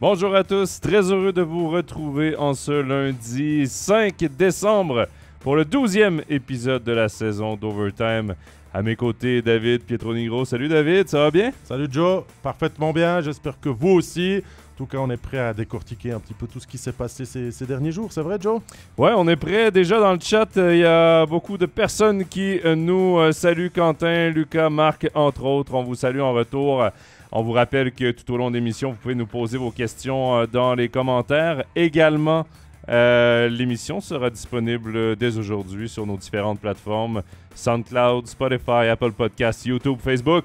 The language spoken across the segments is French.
Bonjour à tous, très heureux de vous retrouver en ce lundi 5 décembre pour le 12e épisode de la saison d'Overtime. À mes côtés, David Pietro Nigro. Salut David, ça va bien? Salut Joe, parfaitement bien, j'espère que vous aussi. En tout cas, on est prêt à décortiquer un petit peu tout ce qui s'est passé ces, derniers jours, c'est vrai, Joe? Ouais, on est prêt. Déjà dans le chat, euh, il y a beaucoup de personnes qui euh, nous euh, saluent. Quentin, Lucas, Marc, entre autres. On vous salue en retour. On vous rappelle que tout au long de l'émission, vous pouvez nous poser vos questions euh, dans les commentaires. Également, euh, l'émission sera disponible dès aujourd'hui sur nos différentes plateformes SoundCloud, Spotify, Apple Podcasts, YouTube, Facebook.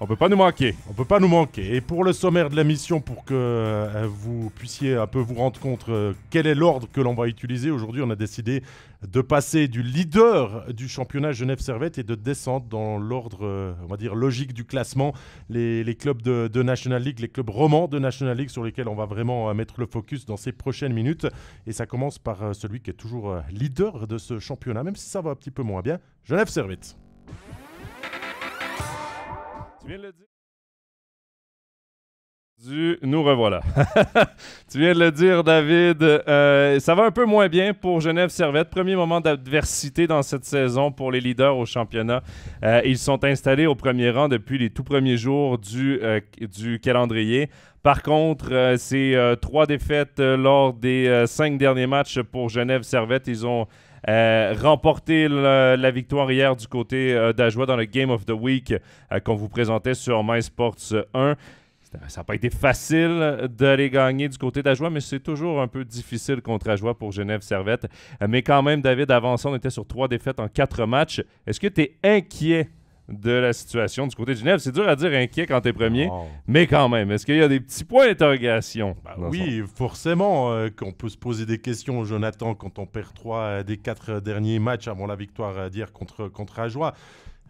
On peut pas nous manquer, on peut pas nous manquer. Et pour le sommaire de la mission, pour que euh, vous puissiez un peu vous rendre compte euh, quel est l'ordre que l'on va utiliser, aujourd'hui on a décidé de passer du leader du championnat Genève Servette et de descendre dans l'ordre, euh, on va dire, logique du classement, les, clubs de, de, National League, les clubs romans de National League sur lesquels on va vraiment mettre le focus dans ces prochaines minutes. Et ça commence par celui qui est toujours leader de ce championnat, même si ça va un petit peu moins bien, Genève Servette. Tu viens de le dire. nous tu viens de le dire, David. Euh, ça va un peu moins bien pour Genève Servette. Premier moment d'adversité dans cette saison pour les leaders au championnat. Euh, ils sont installés au premier rang depuis les tout premiers jours du, euh, du calendrier. Par contre, c'est trois défaites lors des cinq derniers matchs pour Genève Servette. Ils ont euh, remporter la victoire hier du côté euh, d'Ajoie dans le Game of the Week euh, qu'on vous présentait sur MySports 1. Euh, ça n'a pas été facile d'aller gagner du côté d'Ajoie, mais c'est toujours un peu difficile contre Ajoie pour Genève Servette. Mais quand même, David, avant ça, on était sur trois défaites en quatre matchs. Est-ce que tu es inquiet de la situation du côté de Genève. C'est dur à dire inquiet quand tu es premier, mais quand même, est-ce qu'il y a des petits points d'interrogation? Bah oui, forcément euh, qu'on peut se poser des questions, Jonathan, quand on perd trois des quatre derniers matchs avant la victoire euh, d'hier contre, contre Ajoie.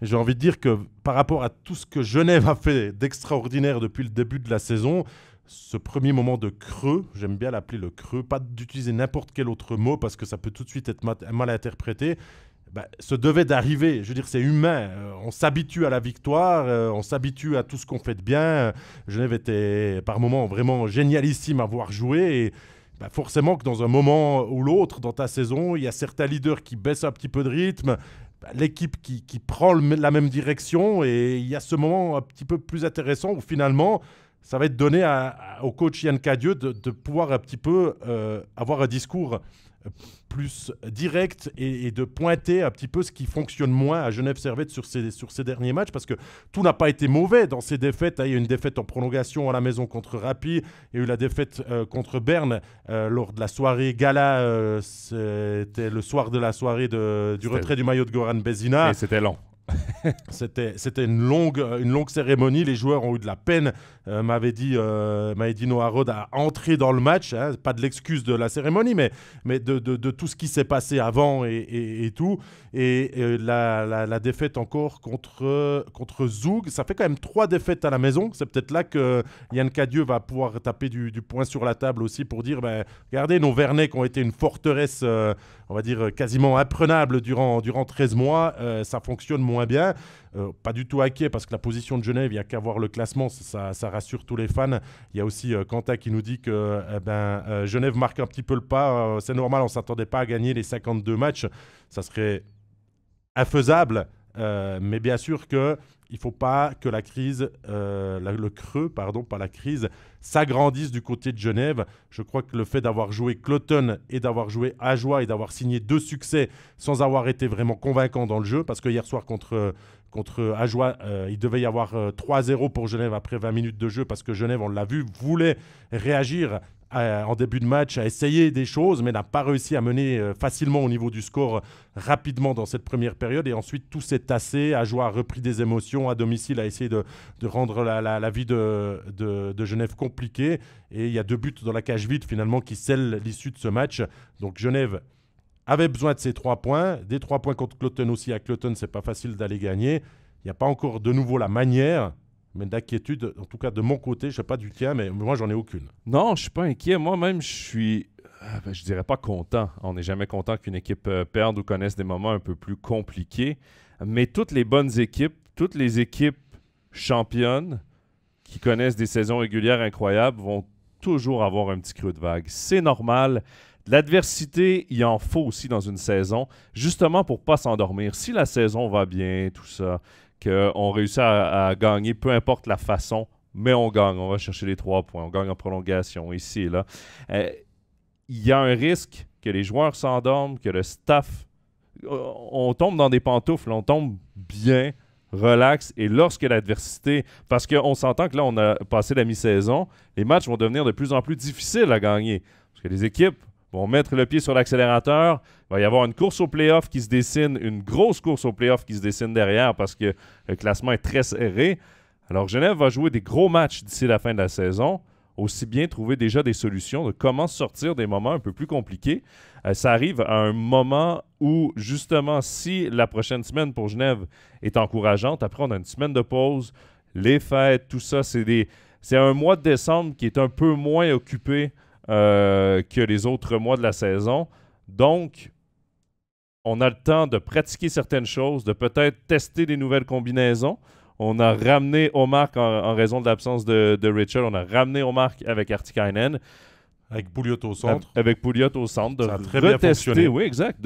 J'ai envie de dire que par rapport à tout ce que Genève a fait d'extraordinaire depuis le début de la saison, ce premier moment de creux, j'aime bien l'appeler le creux, pas d'utiliser n'importe quel autre mot parce que ça peut tout de suite être mal interprété, se bah, ce devait d'arriver. Je veux dire, c'est humain. Euh, on s'habitue à la victoire, euh, on s'habitue à tout ce qu'on fait de bien. Genève était par moments vraiment génialissime à voir jouer. Et bah, forcément que dans un moment ou l'autre dans ta saison, il y a certains leaders qui baissent un petit peu de rythme, bah, l'équipe qui, prend la même direction. Et il y a ce moment un petit peu plus intéressant où finalement, ça va être donné au coach Yann Cadieux de, pouvoir un petit peu euh, avoir un discours plus direct et, de pointer un petit peu ce qui fonctionne moins à Genève Servette sur ces, sur ces derniers matchs parce que tout n'a pas été mauvais dans ces défaites. Hein, il y a eu une défaite en prolongation à la maison contre Rapi, il y a eu la défaite euh, contre Berne euh, lors de la soirée gala, euh, c'était le soir de la soirée de, du retrait du maillot de Goran Bezina. Et c'était lent. c'était, c'était une longue, une longue cérémonie. Les joueurs ont eu de la peine euh, m'avait dit, euh, dit Noah à entrer dans le match, hein, pas de l'excuse de la cérémonie, mais, mais de, tout ce qui s'est passé avant et, tout. Et, la, défaite encore contre, contre Zoug, ça fait quand même trois défaites à la maison. C'est peut-être là que Yann Cadieux va pouvoir taper du, poing sur la table aussi pour dire, ben, regardez, nos Vernets qui ont été une forteresse, euh, on va dire, quasiment imprenable durant, durant 13 mois, euh, ça fonctionne moins bien. Euh, pas du tout inquiet parce que la position de Genève, il n'y a qu'à voir le classement, ça, rassure tous les fans. Il y a aussi euh, Quentin qui nous dit que euh, eh ben, Genève marque un petit peu le pas. c'est normal, on ne s'attendait pas à gagner les 52 matchs. Ça serait infaisable. mais bien sûr qu'il il faut pas que la crise, le creux, pardon, pas la crise, s'agrandisse du côté de Genève. Je crois que le fait d'avoir joué Cloton et d'avoir joué Ajoie et d'avoir signé deux succès sans avoir été vraiment convaincant dans le jeu, parce que hier soir contre contre Ajoie. Euh, il devait y avoir 3-0 euh, pour Genève après 20 minutes de jeu parce que Genève, on l'a vu, voulait réagir euh, en début de match, à essayer des choses, mais n'a pas réussi à mener facilement au niveau du score rapidement dans cette première période. Et ensuite, tout s'est tassé. Ajoie a repris des émotions à domicile, a essayé de, rendre la, vie de, Genève compliquée. Et il y a deux buts dans la cage vide finalement qui scellent l'issue de ce match. Donc Genève avait besoin de ces trois points. Des trois points contre Cloton aussi. À Cloton, c'est pas facile d'aller gagner. Il n'y a pas encore de nouveau la manière, mais d'inquiétude, en tout cas de mon côté, je sais pas du tien, mais moi, j'en ai aucune. Non, je suis pas inquiet. Moi-même, je suis ah, ben, je dirais pas content. On n'est jamais content qu'une équipe euh, perde ou connaisse des moments un peu plus compliqués. Mais toutes les bonnes équipes, toutes les équipes championnes qui connaissent des saisons régulières incroyables vont toujours avoir un petit creux de vague. C'est normal. L'adversité, il en faut aussi dans une saison, justement pour pas s'endormir. Si la saison va bien, tout ça, qu'on réussit à, gagner, peu importe la façon, mais on gagne, on va chercher les trois points, on gagne en prolongation, ici et là. Euh, il y a un risque que les joueurs s'endorment, que le staff... Euh, on tombe dans des pantoufles, on tombe bien, relax et lorsque l'adversité, parce qu'on s'entend que là, on a passé la mi-saison, les matchs vont devenir de plus en plus difficiles à gagner. Parce que les équipes vont mettre le pied sur l'accélérateur. Il va y avoir une course au playoff qui se dessine, une grosse course au playoff qui se dessine derrière parce que le classement est très serré. Alors Genève va jouer des gros matchs d'ici la fin de la saison. Aussi bien trouver déjà des solutions de comment sortir des moments un peu plus compliqués. Euh, ça arrive à un moment où, justement, si la prochaine semaine pour Genève est encourageante, après on a une semaine de pause, les fêtes, tout ça, c'est des... C'est un mois de décembre qui est un peu moins occupé euh, que les autres mois de la saison. Donc, on a le temps de pratiquer certaines choses, de peut-être tester des nouvelles combinaisons. On a ramené Omar en, raison de l'absence de, Richard. On a ramené Omar avec Artikainen. Avec Bouliot au centre. Avec Bouliot au centre. De Ça très Oui, exact.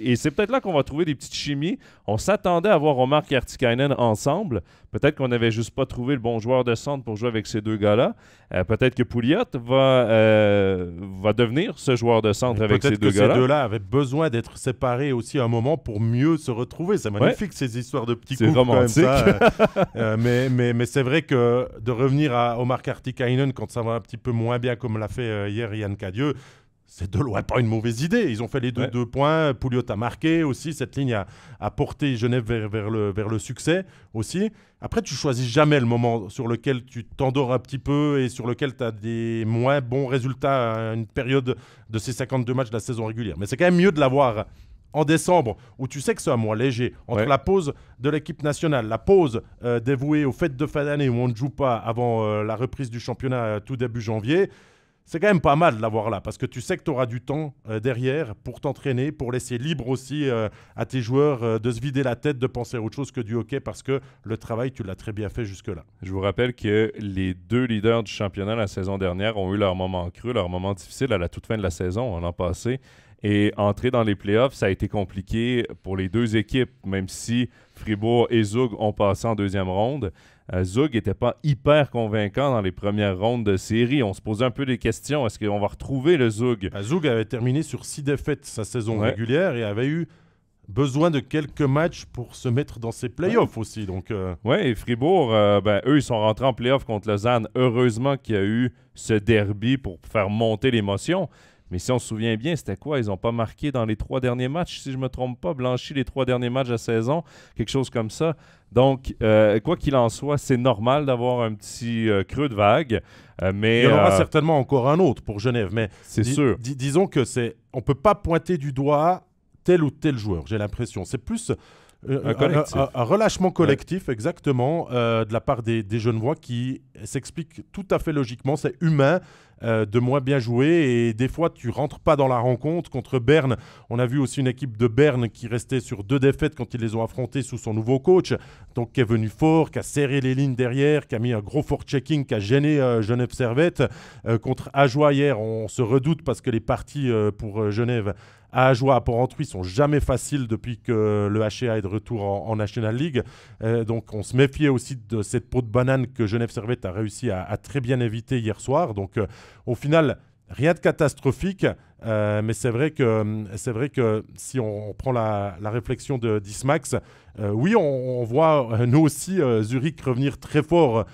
et c'est peut-être là qu'on va trouver des petites chimies. On s'attendait à voir Omar et Artikainen ensemble. Peut-être qu'on n'avait juste pas trouvé le bon joueur de centre pour jouer avec ces deux gars-là. Euh, peut-être que Pouliot va, euh, va devenir ce joueur de centre avec ces deux gars-là. Peut-être que ces deux-là avaient besoin d'être séparés aussi un moment pour mieux se retrouver. C'est magnifique ces histoires de petits coups. comme Ça. Euh, mais mais, mais c'est vrai que de revenir à Omar Kartikainen quand ça va un petit peu moins bien comme l'a fait hier Yann Cadieux, c'est de loin pas une mauvaise idée. Ils ont fait les deux, points. Pouliot a marqué aussi. Cette ligne a, porté Genève vers, le, vers le succès aussi. Après, tu choisis jamais le moment sur lequel tu t'endors un petit peu et sur lequel tu as des moins bons résultats à une période de ces 52 matchs de la saison régulière. Mais c'est quand même mieux de l'avoir en décembre, où tu sais que c'est un mois léger, entre la pause de l'équipe nationale, la pause euh, dévouée aux fêtes de fin d'année où on ne joue pas avant euh, la reprise du championnat euh, tout début janvier, c'est quand même pas mal de l'avoir là, parce que tu sais que tu auras du temps euh, derrière pour t'entraîner, pour laisser libre aussi euh, à tes joueurs euh, de se vider la tête, de penser à autre chose que du hockey, parce que le travail, tu l'as très bien fait jusque-là. Je vous rappelle que les deux leaders du championnat la saison dernière ont eu leur moment creux, leur moment difficile à la toute fin de la saison, en l'an passé. Et entrer dans les playoffs, ça a été compliqué pour les deux équipes, même si Fribourg et Zug ont passé en deuxième ronde. Euh, Zug n'était pas hyper convaincant dans les premières rondes de série. On se posait un peu des questions. Est-ce qu'on va retrouver le Zug bah, Zug avait terminé sur six défaites sa saison régulière et avait eu besoin de quelques matchs pour se mettre dans ses playoffs aussi. Donc, euh, Ouais, et Fribourg, euh, ben, eux, ils sont rentrés en playoffs contre Lausanne. Heureusement qu'il y a eu ce derby pour faire monter l'émotion. Mais si on se souvient bien, c'était quoi? Ils n'ont pas marqué dans les trois derniers matchs, si je ne me trompe pas, blanchi les trois derniers matchs à 16 saison, quelque chose comme ça. Donc, euh, quoi qu'il en soit, c'est normal d'avoir un petit euh, creux de vague. Euh, mais, Il y en aura certainement encore un autre pour Genève, mais c'est sûr. disons que c'est, on peut pas pointer du doigt tel ou tel joueur. J'ai l'impression. C'est plus euh, un, relâchement collectif, exactement, euh, de la part des, des Genevois qui s'explique tout à fait logiquement. C'est humain euh, de moins bien jouer et des fois tu rentres pas dans la rencontre. Contre Berne, on a vu aussi une équipe de Berne qui restait sur deux défaites quand ils les ont affrontés sous son nouveau coach, donc qui est venu fort, qui a serré les lignes derrière, qui a mis un gros fort-checking, qui a gêné Genève Servette. contre Ajoie hier, on se redoute parce que les parties pour Genève à Ajoie, pour ils sont jamais faciles depuis que le HCA est de retour en, National League. Euh, donc on se méfiait aussi de cette peau de banane que Genève Servette a réussi à, très bien éviter hier soir. Donc euh, au final, rien de catastrophique. Euh, mais c'est vrai que c'est vrai que si on, prend la, réflexion de d'Ismax, euh, oui, on, voit euh, nous aussi Zurich revenir très fort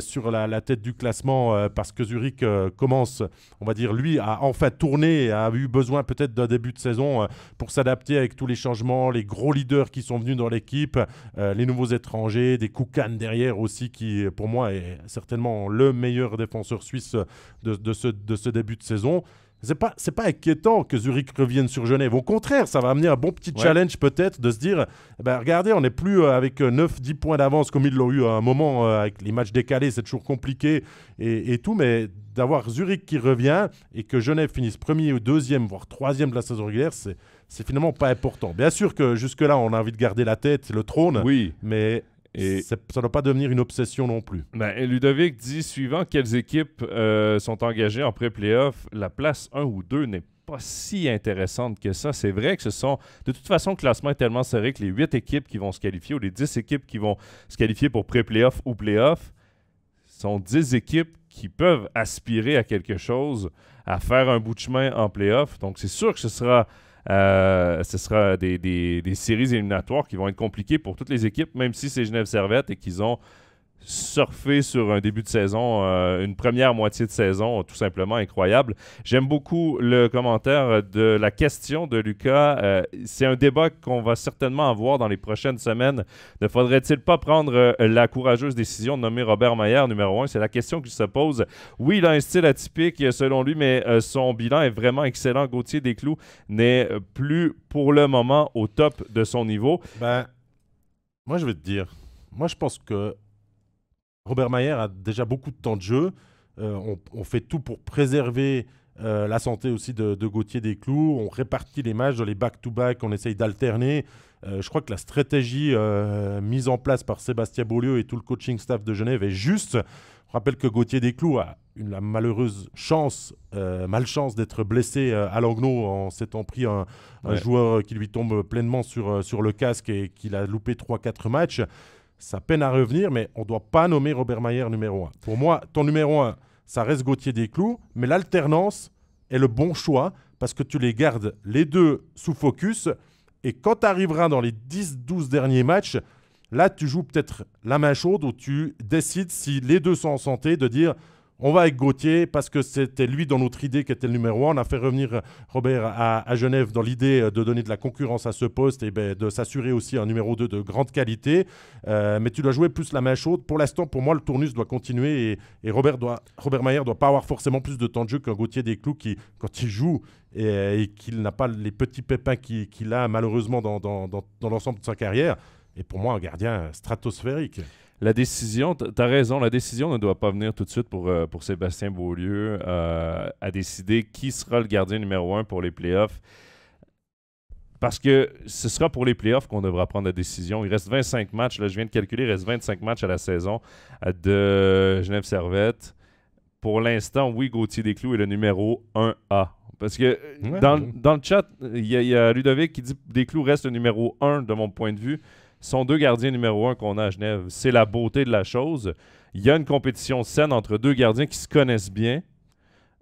sur la, tête du classement parce que Zurich commence, on va dire, lui à enfin tourner et a eu besoin peut-être d'un début de saison pour s'adapter avec tous les changements, les gros leaders qui sont venus dans l'équipe, les nouveaux étrangers, des Koukan derrière aussi qui, pour moi, est certainement le meilleur défenseur suisse de ce début de saison. C'est pas, pas inquiétant que Zurich revienne sur Genève. Au contraire, ça va amener un bon petit challenge peut-être de se dire, eh ben regardez, on n'est plus euh, avec 9-10 euh, points d'avance comme ils l'ont eu à un moment euh, avec les matchs décalés, c'est toujours compliqué et, tout, mais d'avoir Zurich qui revient et que Genève finisse premier ou deuxième, voire troisième de la saison régulière, c'est, c'est finalement pas important. Bien sûr que jusque-là, on a envie de garder la tête, le trône, oui. mais et ça ne doit pas devenir une obsession non plus. Ben, Ludovic dit suivant quelles équipes euh, sont engagées en pré-playoff, la place 1 ou 2 n'est pas si intéressante que ça. C'est vrai que ce sont. De toute façon, le classement est tellement serré que les 8 équipes qui vont se qualifier ou les 10 équipes qui vont se qualifier pour pré-playoff ou playoff sont 10 équipes qui peuvent aspirer à quelque chose, à faire un bout de chemin en playoff. Donc, c'est sûr que ce sera euh, ce sera des, des, séries éliminatoires qui vont être compliquées pour toutes les équipes, même si c'est Genève Servette et qu'ils ont surfer sur un début de saison, euh, une première moitié de saison tout simplement incroyable. J'aime beaucoup le commentaire de la question de Lucas. Euh, c'est un débat qu'on va certainement avoir dans les prochaines semaines. Ne faudrait-il pas prendre euh, la courageuse décision de nommer Robert Mayer numéro un? C'est la question qui se pose. Oui, il a un style atypique selon lui, mais son bilan est vraiment excellent. Gauthier Desclous n'est plus pour le moment au top de son niveau. Ben, moi je veux te dire, moi je pense que Robert Mayer a déjà beaucoup de temps de jeu. Euh, on, fait tout pour préserver euh, la santé aussi de, Gauthier des On répartit les matchs dans les back-to-back, on essaye d'alterner. Euh, je crois que la stratégie mise en place par Sébastien Beaulieu et tout le coaching staff de Genève est juste. Je rappelle que Gauthier Desclous a une, la malheureuse chance, malchance d'être blessé à l'Angno en s'étant pris un, joueur qui lui tombe pleinement sur, sur le casque et qu'il a loupé 3-4 matchs ça peine à revenir, mais on ne doit pas nommer Robert Mayer numéro 1. Pour moi, ton numéro 1, ça reste Gauthier Desclous, mais l'alternance est le bon choix parce que tu les gardes les deux sous focus. Et quand tu arriveras dans les 10-12 derniers matchs, là, tu joues peut-être la main chaude ou tu décides si les deux sont en santé de dire on va avec Gauthier parce que c'était lui dans notre idée qui était le numéro 1. On a fait revenir Robert à, Genève dans l'idée euh, de donner de la concurrence à ce poste et ben, de s'assurer aussi un numéro 2 de grande qualité. Euh, mais tu dois jouer plus la main chaude. Pour l'instant, pour moi, le tournus doit continuer et, Robert, doit, Robert Mayer doit pas avoir forcément plus de temps de jeu qu'un Gauthier Clous qui, quand il joue euh, et, qu'il n'a pas les petits pépins qu'il a malheureusement dans, dans l'ensemble de sa carrière, et pour moi un gardien stratosphérique la décision, tu as raison, la décision ne doit pas venir tout de suite pour, euh, pour Sébastien Beaulieu euh, à décider qui sera le gardien numéro un pour les playoffs. Parce que ce sera pour les playoffs qu'on devra prendre la décision. Il reste 25 matchs, là je viens de calculer, il reste 25 matchs à la saison de Genève Servette. Pour l'instant, oui, Gauthier Desclous est le numéro 1A. Parce que dans, le chat, il y, a Ludovic qui dit Desclous reste le numéro 1 de mon point de vue sont deux gardiens numéro un qu'on a à Genève. C'est la beauté de la chose. Il y a une compétition saine entre deux gardiens qui se connaissent bien,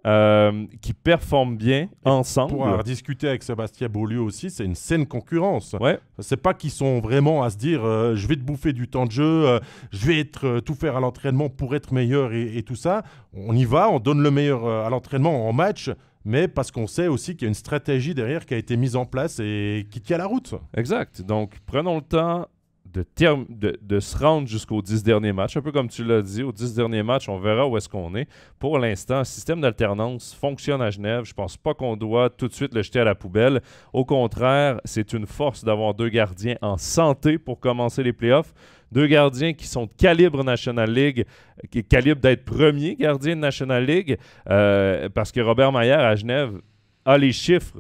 euh, qui performent bien ensemble. Pour discuter avec Sébastien Beaulieu aussi, c'est une saine concurrence. Ouais. C'est pas qu'ils sont vraiment à se dire euh, je vais te bouffer du temps de jeu, euh, je vais être, tout faire à l'entraînement pour être meilleur et, et, tout ça. On y va, on donne le meilleur à l'entraînement en match. Mais parce qu'on sait aussi qu'il y a une stratégie derrière qui a été mise en place et qui tient la route. Exact. Donc prenons le temps, de, de, se rendre jusqu'aux 10 derniers matchs. Un peu comme tu l'as dit, aux 10 derniers matchs, on verra où est-ce qu'on est. Pour l'instant, le système d'alternance fonctionne à Genève. Je ne pense pas qu'on doit tout de suite le jeter à la poubelle. Au contraire, c'est une force d'avoir deux gardiens en santé pour commencer les playoffs. Deux gardiens qui sont de calibre National League, qui est calibre d'être premier gardien de National League, euh, parce que Robert Maillard à Genève a les chiffres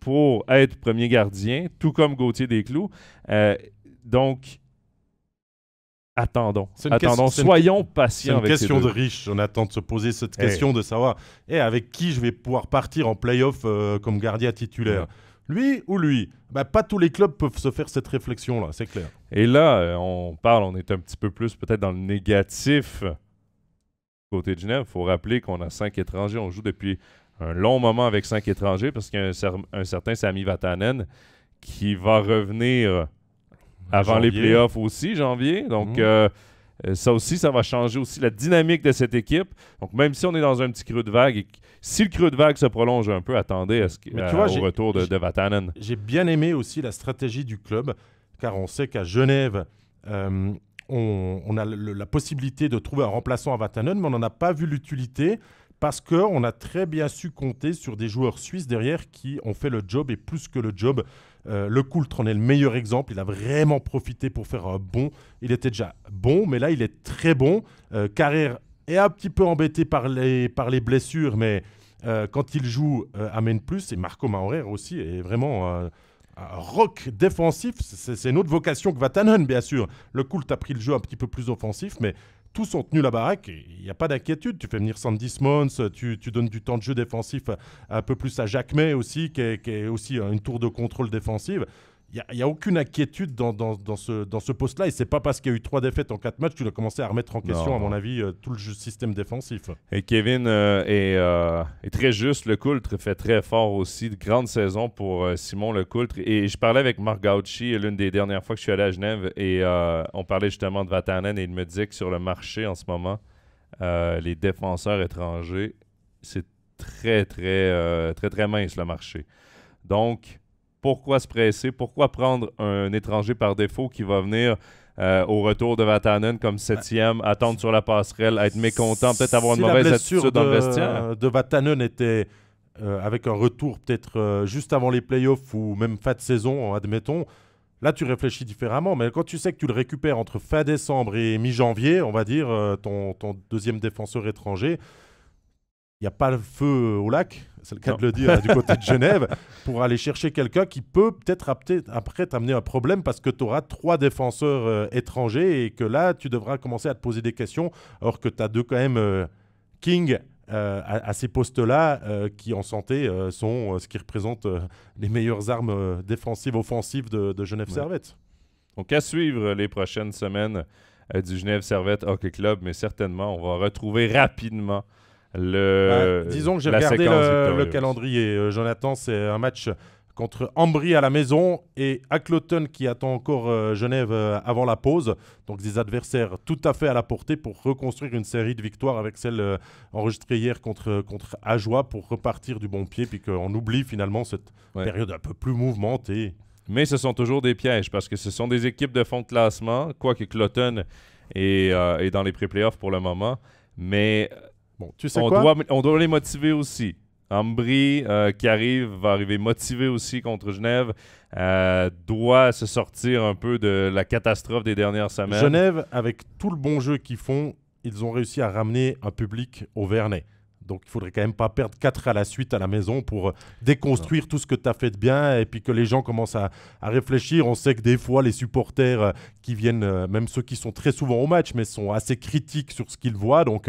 pour être premier gardien, tout comme Gauthier Desclous. Euh, donc, attendons. Soyons patients. C'est une question de riche, On attend de se poser cette eh. question de savoir eh, avec qui je vais pouvoir partir en playoff euh, comme gardien titulaire. Lui ou lui bah, Pas tous les clubs peuvent se faire cette réflexion-là, c'est clair. Et là, euh, on parle, on est un petit peu plus peut-être dans le négatif côté de Genève. Il faut rappeler qu'on a cinq étrangers. On joue depuis un long moment avec cinq étrangers parce qu'il y a un certain Sami Vatanen qui va revenir avant les playoffs aussi, janvier. Donc, mmh. euh, euh, ça aussi, ça va changer aussi la dynamique de cette équipe. Donc, même si on est dans un petit creux de vague, et si le creux de vague se prolonge un peu, attendez à ce, au retour de, Vatanen. J'ai bien aimé aussi la stratégie du club, car on sait qu'à Genève, euh, on, a la possibilité de trouver un remplaçant à Vatanen, mais on n'en a pas vu l'utilité parce qu'on a très bien su compter sur des joueurs suisses derrière qui ont fait le job et plus que le job. Euh, le Coultre en est le meilleur exemple. Il a vraiment profité pour faire un bon. Il était déjà bon, mais là, il est très bon. Euh, Carrère est un petit peu embêté par les, blessures, mais euh, quand il joue, amène plus. Et Marco Maurer aussi est vraiment un rock défensif. C'est une autre vocation que Vatanen, bien sûr. Le Coultre a pris le jeu un petit peu plus offensif, mais tous ont tenu la baraque il n'y a pas d'inquiétude. Tu fais venir Sandy Smons, tu, donnes du temps de jeu défensif un peu plus à Jacques May aussi, qui est, qui est aussi une tour de contrôle défensive il n'y a, aucune inquiétude dans, dans, ce, dans ce poste-là. Et c'est pas parce qu'il y a eu trois défaites en quatre matchs qu'il a commencé à remettre en question, à mon avis, euh, tout le système défensif. Et Kevin euh, euh, est, très juste. Le Coultre fait très fort aussi. De grande saison pour Simon Le Coultre. Et je parlais avec Marc Gauchy l'une des dernières fois que je suis allé à Genève. Et on parlait justement de Vatanen. Et il me disait que sur le marché en ce moment, les défenseurs étrangers, c'est très, très, très, très mince le marché. Donc pourquoi se presser? Pourquoi prendre un étranger par défaut qui va venir euh, au retour de Vatanen comme septième, attendre sur la passerelle, être mécontent, peut-être avoir une mauvaise attitude de, dans le vestiaire? de Vatanen était euh, avec un retour peut-être euh, juste avant les playoffs ou même fin de saison, admettons. Là, tu réfléchis différemment, mais quand tu sais que tu le récupères entre fin décembre et mi-janvier, on va dire, ton deuxième défenseur étranger, il n'y a pas le feu au lac, c'est le cas de le dire, du côté de Genève, pour aller chercher quelqu'un qui peut peut-être après t'amener un problème parce que tu auras trois défenseurs euh, étrangers et que là, tu devras commencer à te poser des questions, alors que tu as deux quand même euh, King euh, à, ces postes-là qui, en santé, sont ce qui représente les meilleures armes défensives, offensives de, Genève Servette. Donc, à suivre les prochaines semaines du Genève Servette Hockey Club, mais certainement, on va retrouver rapidement le. Bah, disons que j'ai regardé le, calendrier. Euh, Jonathan, c'est un match contre Ambry à la maison et Cloton qui attend encore euh, Genève euh, avant la pause. Donc des adversaires tout à fait à la portée pour reconstruire une série de victoires avec celle enregistrée hier contre, contre Ajoie pour repartir du bon pied puis qu'on oublie finalement cette période un peu plus mouvementée. Mais ce sont toujours des pièges parce que ce sont des équipes de fond de classement, quoique Cloton est, est dans les pré-playoffs pour le moment. Mais sais on Doit, on doit les motiver aussi. Ambry, euh, qui arrive, va arriver motivé aussi contre Genève, euh, doit se sortir un peu de la catastrophe des dernières semaines. Genève, avec tout le bon jeu qu'ils font, ils ont réussi à ramener un public au Vernet. Donc il faudrait quand même pas perdre 4 à la suite à la maison pour euh, déconstruire tout ce que tu as fait de bien et puis que les gens commencent à, réfléchir. On sait que des fois les supporters qui viennent, même ceux qui sont très souvent au match, mais sont assez critiques sur ce qu'ils voient. Donc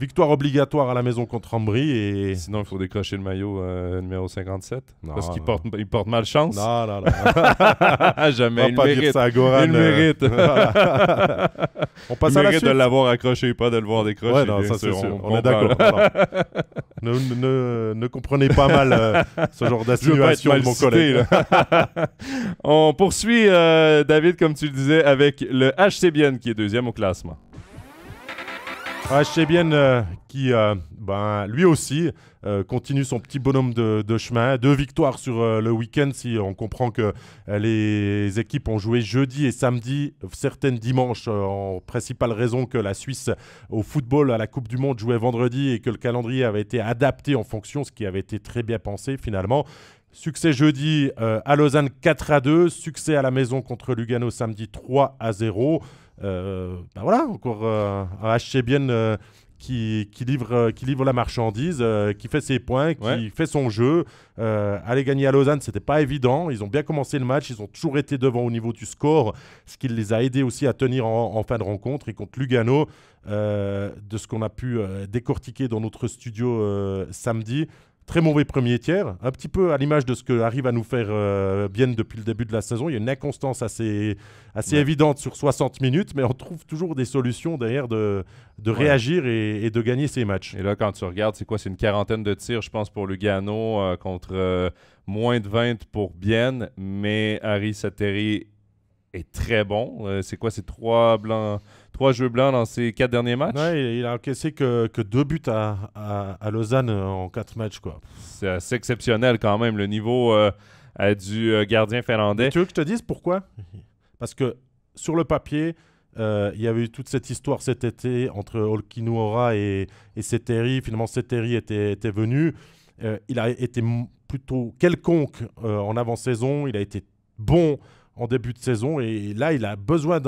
Victoire obligatoire à la maison contre Ambry et. Sinon, il faut décrocher le maillot euh, numéro 57. parce qu'il porte, il porte malchance. Non, non, non. Jamais. On il mérite. ça euh. mérite. On il mérite de l'avoir accroché, pas de le voir décrocher. ça, Sûr. On, est d'accord. ne, ne, ne, comprenez pas mal euh, ce genre d'assimilation de mon collègue. on poursuit, David, comme tu le disais, avec le HCBN qui est deuxième au classement. Ouais, ah, euh, qui, euh, ben, lui aussi, euh, continue son petit bonhomme de, chemin. Deux victoires sur le week-end, si on comprend que les équipes ont joué jeudi et samedi, certaines dimanches, en principale raison que la Suisse au football à la Coupe du Monde jouait vendredi et que le calendrier avait été adapté en fonction, ce qui avait été très bien pensé finalement. Succès jeudi à Lausanne 4 à 2, succès à la maison contre Lugano samedi 3 à 0. Euh, ben voilà, encore euh, un HCBN euh, qui, qui, livre, qui livre la marchandise, qui fait ses points, qui fait son jeu. Euh, aller gagner à Lausanne, c'était pas évident. Ils ont bien commencé le match, ils ont toujours été devant au niveau du score, ce qui les a aidés aussi à tenir en, fin de rencontre. Et contre Lugano, de ce qu'on a pu décortiquer dans notre studio samedi, Très mauvais premier tiers, un petit peu à l'image de ce que arrive à nous faire bien euh, depuis le début de la saison. Il y a une inconstance assez, assez évidente sur 60 minutes, mais on trouve toujours des solutions derrière de, de réagir et, de gagner ces matchs. Et là, quand tu regardes, c'est quoi C'est une quarantaine de tirs, je pense, pour Lugano euh, contre euh, moins de 20 pour Bien. mais Harry Satteri est très bon. c'est quoi ces trois blancs trois jeux blancs dans ses quatre derniers matchs. Ouais, il a encaissé que, deux buts à, à, Lausanne euh, en quatre matchs. C'est exceptionnel quand même, le niveau euh, euh, du gardien finlandais. tu veux que je te dise pourquoi Parce que sur le papier, il y avait eu toute cette histoire cet été entre Olkinuora et, et Seteri. Finalement, Seteri était, était venu. il a été plutôt quelconque en avant-saison. Il a été bon en début de saison. Et là, il a besoin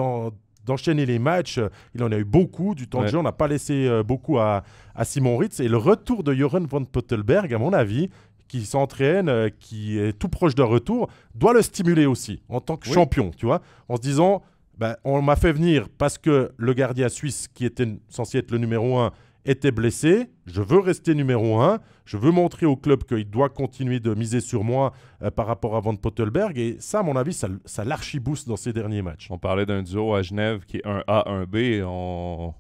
d'enchaîner les matchs. Il en a eu beaucoup. Du temps de jeu, on n'a pas laissé euh, beaucoup à, à Simon Ritz. Et le retour de Joran von Pottelberg, à mon avis, qui s'entraîne, euh, qui est tout proche d'un retour, doit le stimuler aussi en tant que champion, tu vois, en se disant. ben on m'a fait venir parce que le gardien suisse, qui était censé être le numéro 1, était blessé, je veux rester numéro 1, je veux montrer au club qu'il doit continuer de miser sur moi euh, par rapport à Van Pottelberg, et ça, à mon avis, ça, ça l'archibousse dans ces derniers matchs. On parlait d'un duo à Genève qui est un A, un B, on...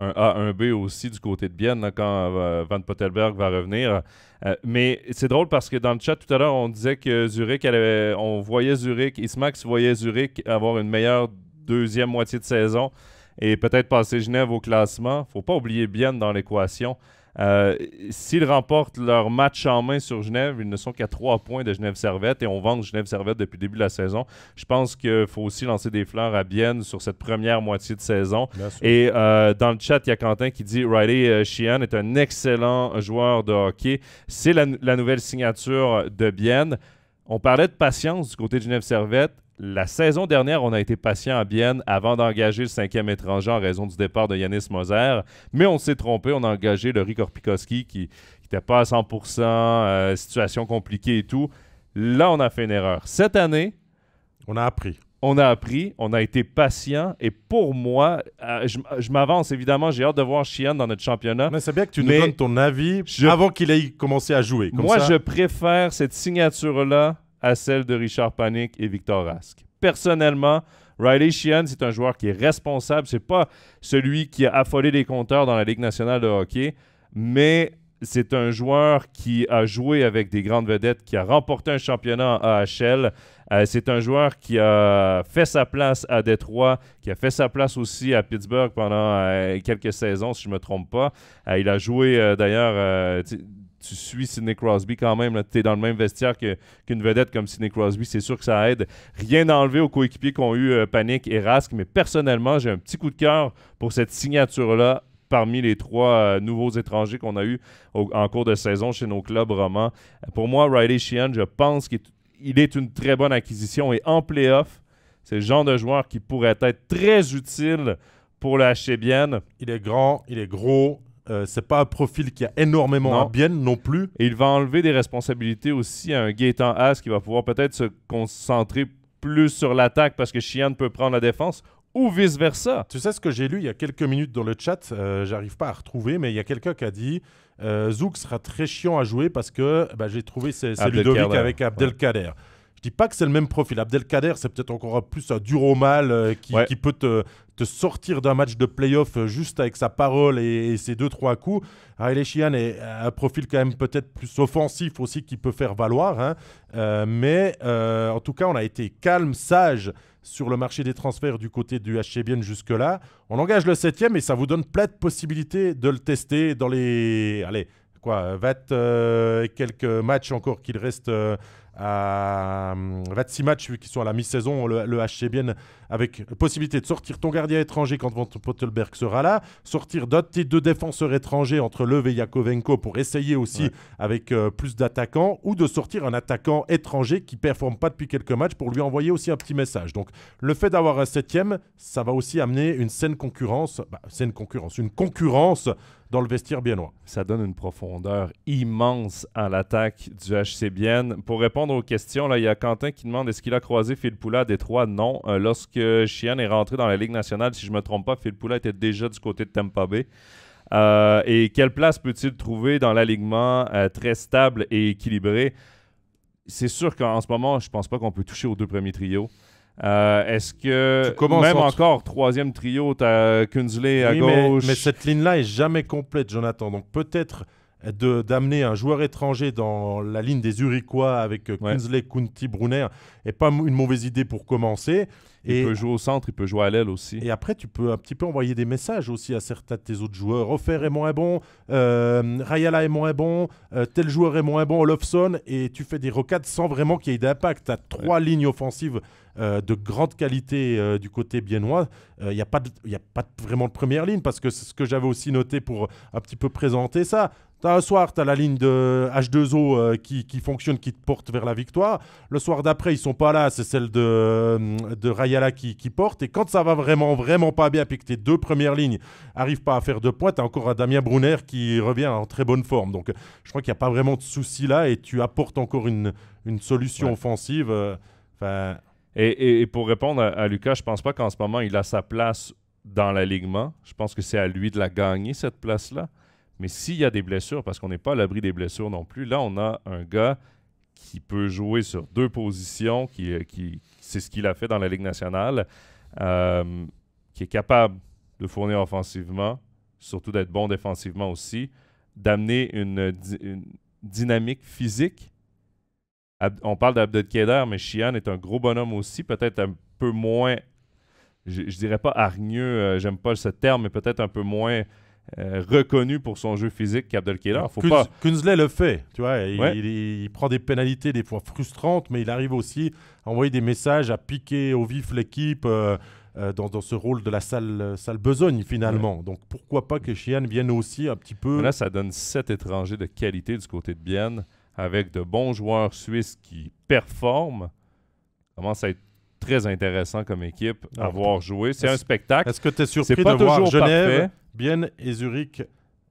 un A, un B aussi du côté de Bienne quand euh, Van Pottelberg va revenir. Euh, mais c'est drôle parce que dans le chat tout à l'heure, on disait que Zurich, avait... on voyait Zurich, Ismax voyait Zurich avoir une meilleure deuxième moitié de saison et peut-être passer Genève au classement. faut pas oublier Bienne dans l'équation. Euh, s'ils remportent leur match en main sur Genève, ils ne sont qu'à trois points de Genève-Servette et on vante Genève-Servette depuis le début de la saison. Je pense qu'il faut aussi lancer des fleurs à Bienne sur cette première moitié de saison. Et euh, dans le chat, il y a Quentin qui dit Riley euh, Sheehan est un excellent joueur de hockey. C'est la, la nouvelle signature de Bienne. On parlait de patience du côté de Genève-Servette. La saison dernière, on a été patient à Bienne avant d'engager le cinquième étranger en raison du départ de Yanis Moser, mais on s'est trompé, on a engagé le Rick Orpikowski qui n'était pas à 100%, euh, situation compliquée et tout. Là, on a fait une erreur. Cette année, on a appris. On a appris, on a été patient et pour moi, euh, je, m'avance évidemment, j'ai hâte de voir Chien dans notre championnat. Mais c'est bien que tu nous donnes ton avis avant qu'il ait commencé à jouer. moi, je préfère cette signature-là à celle de Richard Panik et Victor Rask. Personnellement, Riley Sheehan, c'est un joueur qui est responsable. n'est pas celui qui a affolé les compteurs dans la Ligue nationale de hockey, mais c'est un joueur qui a joué avec des grandes vedettes, qui a remporté un championnat en AHL. Euh, c'est un joueur qui a fait sa place à Détroit, qui a fait sa place aussi à Pittsburgh pendant euh, quelques saisons, si je ne me trompe pas. Euh, il a joué d'ailleurs tu suis Sidney Crosby quand même. Tu es dans le même vestiaire qu'une vedette comme Sidney Crosby. C'est sûr que ça aide. Rien d'enlever aux coéquipiers qui ont eu euh, panique et rasque. mais personnellement, j'ai un petit coup de cœur pour cette signature-là parmi les trois euh, nouveaux étrangers qu'on a eu en cours de saison chez nos clubs romans. Pour moi, Riley Sheehan, je pense qu'il est, une très bonne acquisition et en playoff, c'est le genre de joueur qui pourrait être très utile pour la Chebienne. Il est grand, il est gros, euh, c'est pas un profil qui a énormément à bien non plus. Et il va enlever des responsabilités aussi à un Gaëtan as qui va pouvoir peut-être se concentrer plus sur l'attaque parce que Chian peut prendre la défense ou vice-versa. Tu sais ce que j'ai lu il y a quelques minutes dans le chat, euh, j'arrive pas à retrouver, mais il y a quelqu'un qui a dit euh, Zouk sera très chiant à jouer parce que bah, j'ai trouvé c'est Ludovic avec Abdelkader. Je dis pas que c'est le même profil. Abdelkader, c'est peut-être encore plus un dur au mal euh, qui, peut te, sortir d'un match de playoff euh, juste avec sa parole et, ses deux, trois coups. Riley Sheehan est un profil quand même peut-être plus offensif aussi qui peut faire valoir. Hein. Euh, mais en tout cas, on a été calme, sage sur le marché des transferts du côté du HCBN jusque-là. On engage le septième et ça vous donne plein de possibilités de le tester dans les... Allez, quoi, 20 quelques matchs encore qu'il reste à 26 euh, matchs qui sont à la mi-saison, le, le HC bien avec possibilité de sortir ton gardien étranger quand Van Pottelberg sera là, sortir d'autres tes deux défenseurs étrangers entre Leve et Yakovenko pour essayer aussi avec euh, plus d'attaquants, ou de sortir un attaquant étranger qui ne performe pas depuis quelques matchs pour lui envoyer aussi un petit message. Donc le fait d'avoir un septième, ça va aussi amener une saine concurrence, bah, saine concurrence, une concurrence dans le vestiaire loin. Ça donne une profondeur immense à l'attaque du HC Bienne. Pour répondre aux questions, là, il y a Quentin qui demande est-ce qu'il a croisé Phil Poula à Détroit Non. Euh, lorsque Chien est rentré dans la Ligue nationale, si je ne me trompe pas, Phil Poula était déjà du côté de Tampa Bay. Euh, et quelle place peut-il trouver dans l'alignement euh, très stable et équilibré C'est sûr qu'en ce moment, je ne pense pas qu'on peut toucher aux deux premiers trios. Euh, est-ce que même encore troisième trio, tu as Kunzley à gauche mais, cette ligne-là est jamais complète, Jonathan. Donc peut-être d'amener un joueur étranger dans la ligne des Uriquois avec euh, Kunzley, Kunti, Brunner est pas une mauvaise idée pour commencer. Il peut jouer au centre, il peut jouer à l'aile aussi. Et après, tu peux un petit peu envoyer des messages aussi à certains de tes autres joueurs. Offert est moins bon, euh, Rayala est moins bon, tel joueur est moins bon, Olofsson, et tu fais des rocades sans vraiment qu'il y ait d'impact. Tu trois lignes offensives euh, de grande qualité euh, du côté biennois. Euh, il n'y a pas, y a pas vraiment de première ligne parce que c'est ce que j'avais aussi noté pour un petit peu présenter ça. As, un soir, tu as la ligne de H2O qui, fonctionne, qui te porte vers la victoire. Le soir d'après, ils sont pas là, c'est celle de, de Rayala qui, porte. Et quand ça va vraiment, vraiment pas bien, puis que tes deux premières lignes n'arrivent pas à faire de points, tu encore un Damien Brunner qui revient en très bonne forme. Donc je crois qu'il n'y a pas vraiment de souci là et tu apportes encore une, une solution offensive. Enfin. Et, pour répondre à, Lucas, je pense pas qu'en ce moment, il a sa place dans l'alignement. Je pense que c'est à lui de la gagner, cette place-là. Mais s'il y a des blessures, parce qu'on n'est pas à l'abri des blessures non plus, là, on a un gars qui peut jouer sur deux positions, qui, euh, c'est ce qu'il a fait dans la Ligue nationale, euh, qui est capable de fournir offensivement, surtout d'être bon défensivement aussi, d'amener une dynamique physique on parle d'Abdelkader, mais Chian est un gros bonhomme aussi, peut-être un peu moins, je, ne dirais pas hargneux, euh, j'aime pas ce terme, mais peut-être un peu moins euh, reconnu pour son jeu physique qu'Abdelkader. Faut pas... Kunzley le fait, tu vois, il, prend des pénalités des fois frustrantes, mais il arrive aussi à envoyer des messages, à piquer au vif l'équipe. Euh, dans, ce rôle de la salle, salle besogne finalement. Donc pourquoi pas que Shian vienne aussi un petit peu. là, ça donne sept étrangers de qualité du côté de Bienne avec de bons joueurs suisses qui performent, commence à être très intéressant comme équipe à ah, voir jouer. C'est un spectacle. Est-ce que tu es surpris de voir Genève, Bienne et Zurich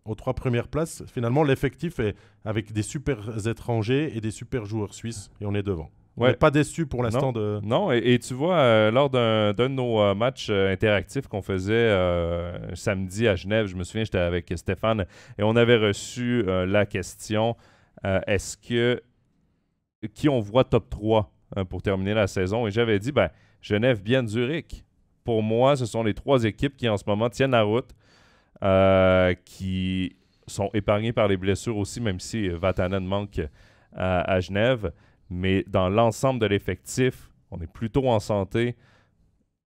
aux trois premières places Finalement, l'effectif est avec des super étrangers et des super joueurs suisses et on est devant. Ouais. On n'est pas déçu pour l'instant de. Non, et, tu vois, euh, lors d'un de nos euh, matchs euh, interactifs qu'on faisait samedi à Genève, je me souviens, j'étais avec Stéphane et on avait reçu la question euh, est-ce que. Qui on voit top 3 euh, pour terminer la saison? Et j'avais dit, ben, Genève, bien Zurich. Pour moi, ce sont les trois équipes qui en ce moment tiennent la route, euh, qui sont épargnées par les blessures aussi, même si Vatanen manque à, Genève. Mais dans l'ensemble de l'effectif, on est plutôt en santé.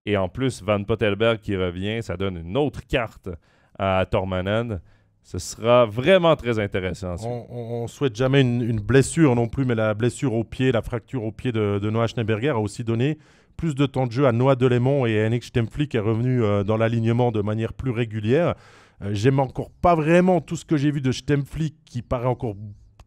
Et en plus, Van Potelberg qui revient, ça donne une autre carte à Tormanen. Ce sera vraiment très intéressant. On, ne souhaite jamais une, blessure non plus, mais la blessure au pied, la fracture au pied de, Noah Schneeberger a aussi donné plus de temps de jeu à Noah Delémont et Henrik Stempfli qui est revenu euh, dans l'alignement de manière plus régulière. Euh, j'aime encore pas vraiment tout ce que j'ai vu de Stempfli qui paraît encore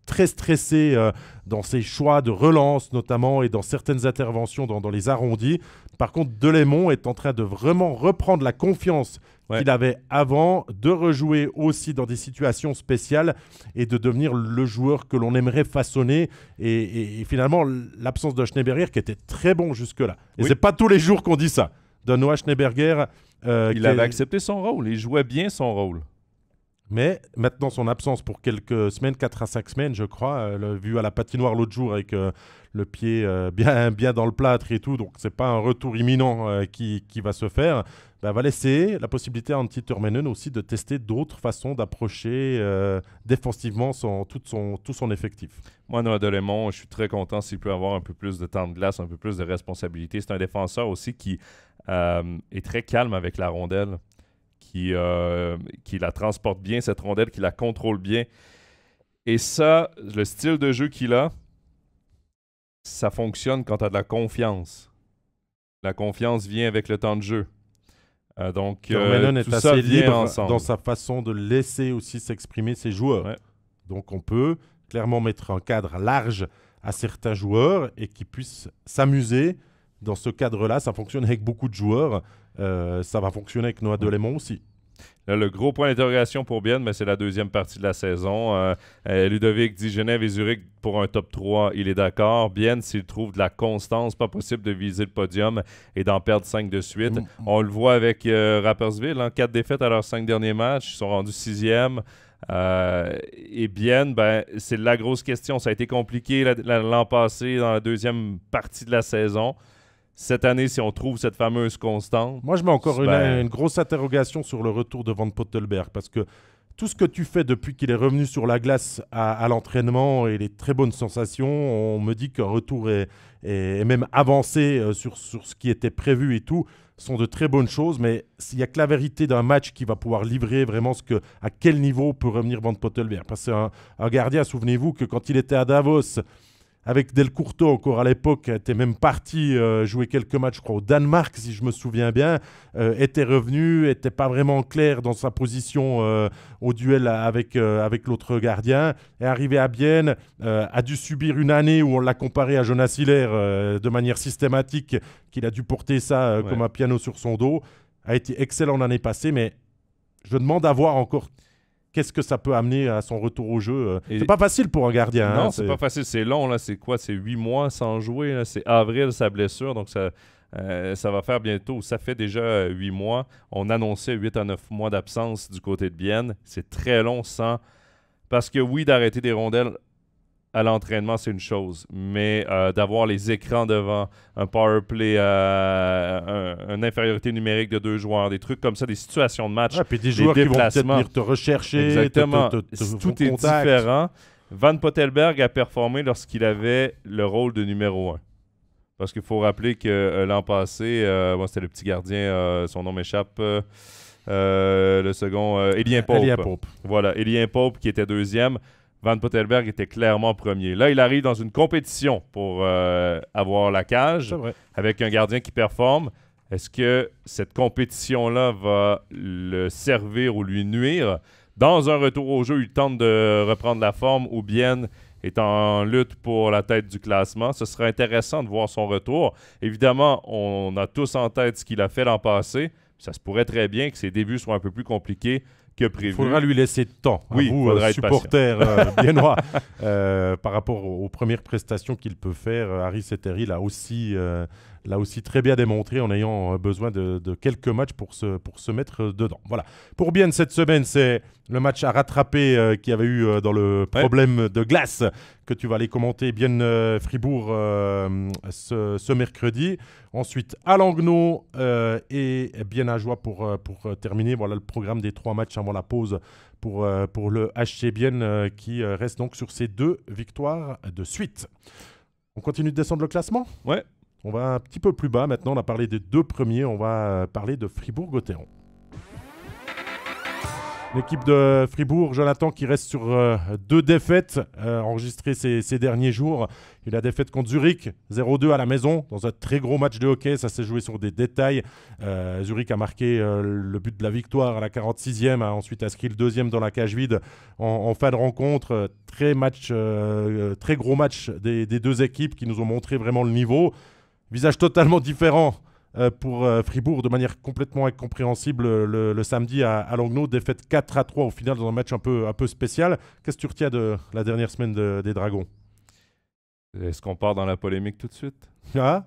très stressé euh, dans ses choix de relance notamment et dans certaines interventions dans, dans les arrondis. Par contre, Delémont est en train de vraiment reprendre la confiance il qu'il avait avant, de rejouer aussi dans des situations spéciales et de devenir le joueur que l'on aimerait façonner. Et, finalement, l'absence de Schneeberger qui était très bon jusque-là. Et ce c'est pas tous les jours qu'on dit ça. De Noah Schneeberger. Euh, il avait accepté son rôle, il jouait bien son rôle. Mais maintenant, son absence pour quelques semaines, 4 à 5 semaines, je crois, euh, vu à la patinoire l'autre jour avec euh, le pied bien, bien dans le plâtre et tout, donc ce n'est pas un retour imminent qui, va se faire bah, va laisser la possibilité à Antti Turmenen aussi de tester d'autres façons d'approcher euh, défensivement son, tout, son, tout son effectif. Moi, Noah Delémont, je suis très content s'il peut avoir un peu plus de temps de glace, un peu plus de responsabilité. C'est un défenseur aussi qui euh, est très calme avec la rondelle, qui, euh, qui la transporte bien, cette rondelle, qui la contrôle bien. Et ça, le style de jeu qu'il a, ça fonctionne quand tu as de la confiance. La confiance vient avec le temps de jeu. Euh, donc, euh, tout assez ça libre dans sa façon de laisser aussi s'exprimer ses joueurs. Donc, on peut clairement mettre un cadre large à certains joueurs et qu'ils puissent s'amuser dans ce cadre-là. Ça fonctionne avec beaucoup de joueurs. Euh, ça va fonctionner avec Noah ouais. Delémont aussi. Euh, le gros point d'interrogation pour Bienne, mais c'est la deuxième partie de la saison. Euh, euh, Ludovic dit Genève et Zurich pour un top 3, il est d'accord. Bienne, s'il trouve de la constance, pas possible de viser le podium et d'en perdre 5 de suite. Mm. On le voit avec Rapperswil, Rappersville, hein. quatre défaites à leurs 5 derniers matchs, ils sont rendus 6e. et bien, ben, c'est la grosse question. Ça a été compliqué l'an passé dans la deuxième partie de la saison cette année si on trouve cette fameuse constante. Moi, je mets encore ben- une, grosse interrogation sur le retour de Van Pottelberg parce que tout ce que tu fais depuis qu'il est revenu sur la glace à, l'entraînement et les très bonnes sensations, on me dit qu'un retour est, même avancé euh, sur, ce qui était prévu et tout sont de très bonnes choses, mais il n'y a que la vérité d'un match qui va pouvoir livrer vraiment ce que, à quel niveau peut revenir Van Pottelberg. Parce qu'un gardien, souvenez-vous que quand il était à Davos, avec Del Courto encore à l'époque, était même parti euh, jouer quelques matchs, je crois, au Danemark, si je me souviens bien, euh, était revenu, était pas vraiment clair dans sa position euh, au duel avec, avec l'autre gardien, est arrivé à Bienne, a dû subir une année où on l'a comparé à Jonas Hiller de manière systématique, qu'il a dû porter ça comme un piano sur son dos, a été excellent l'année passée, mais je demande à voir encore qu'est-ce que ça peut amener à son retour au jeu. Euh? C'est pas facile pour un gardien. Non, hein, c'est pas facile. C'est long, là. C'est quoi C'est huit mois sans jouer. C'est avril, sa blessure. Donc, ça. Euh, ça va faire bientôt, ça fait déjà euh, huit mois. On annonçait 8 à 9 mois d'absence du côté de Bienne. C'est très long sans. Parce que oui, d'arrêter des rondelles, à l'entraînement, c'est une chose, mais euh, d'avoir les écrans devant, un power play, euh, un, une infériorité numérique de deux joueurs, des trucs comme ça, des situations de match, puis des, déplacements. Qui vont te rechercher, tout est différent. Van potelberg a performé lorsqu'il avait le rôle de numéro un. Parce qu'il faut rappeler que euh, l'an passé, c'était le petit gardien, son nom m'échappe. le second, Elien Pope. Voilà, Elien Pope qui était deuxième Van Potterberg était clairement premier. Là, il arrive dans une compétition pour euh, avoir la cage avec un gardien qui performe. Est-ce que cette compétition-là va le servir ou lui nuire? Dans un retour au jeu, il tente de reprendre la forme ou bien est en lutte pour la tête du classement. Ce sera intéressant de voir son retour. Évidemment, on a tous en tête ce qu'il a fait l'an passé. Ça se pourrait très bien que ses débuts soient un peu plus compliqués prévu. Il faudra lui laisser de temps. Oui, à vous, euh, supporters euh, euh, par rapport aux, premières prestations qu'il peut faire. Harry il l'a aussi Là aussi très bien démontré en ayant euh, besoin de, quelques matchs pour se, pour se mettre euh, dedans. Voilà. Pour Bienne, cette semaine, c'est le match à rattraper euh, qui qu'il y avait eu dans le problème de glace que tu vas aller commenter bienne Fribourg ce, ce, mercredi. Ensuite à Langnau et bienne à Joie pour, pour terminer. Voilà le programme des trois matchs avant la pause pour, pour le HC Bienne qui reste donc sur ses deux victoires de suite. On continue de descendre le classement Ouais, on va un petit peu plus bas maintenant, on a parlé des deux premiers, on va euh, parler de Fribourg-Gotteron. L'équipe de Fribourg, Jonathan, qui reste sur euh, deux défaites euh, enregistrées ces, derniers jours. Et la défaite contre Zurich, 0-2 à la maison, dans un très gros match de hockey. Ça s'est joué sur des détails. Zurich a marqué le but de la victoire à la 46e, a hein. ensuite inscrit le deuxième dans la cage vide en, fin de rencontre. Très, match, très gros match des, des deux équipes qui nous ont montré vraiment le niveau. Visage totalement différent euh, pour euh, Fribourg de manière complètement incompréhensible euh, le, samedi à, à Défaite 4 à 3 au final dans un match un peu, un peu spécial. Qu'est-ce que tu retiens de la dernière semaine des Dragons Est-ce qu'on part dans la polémique tout de suite ah,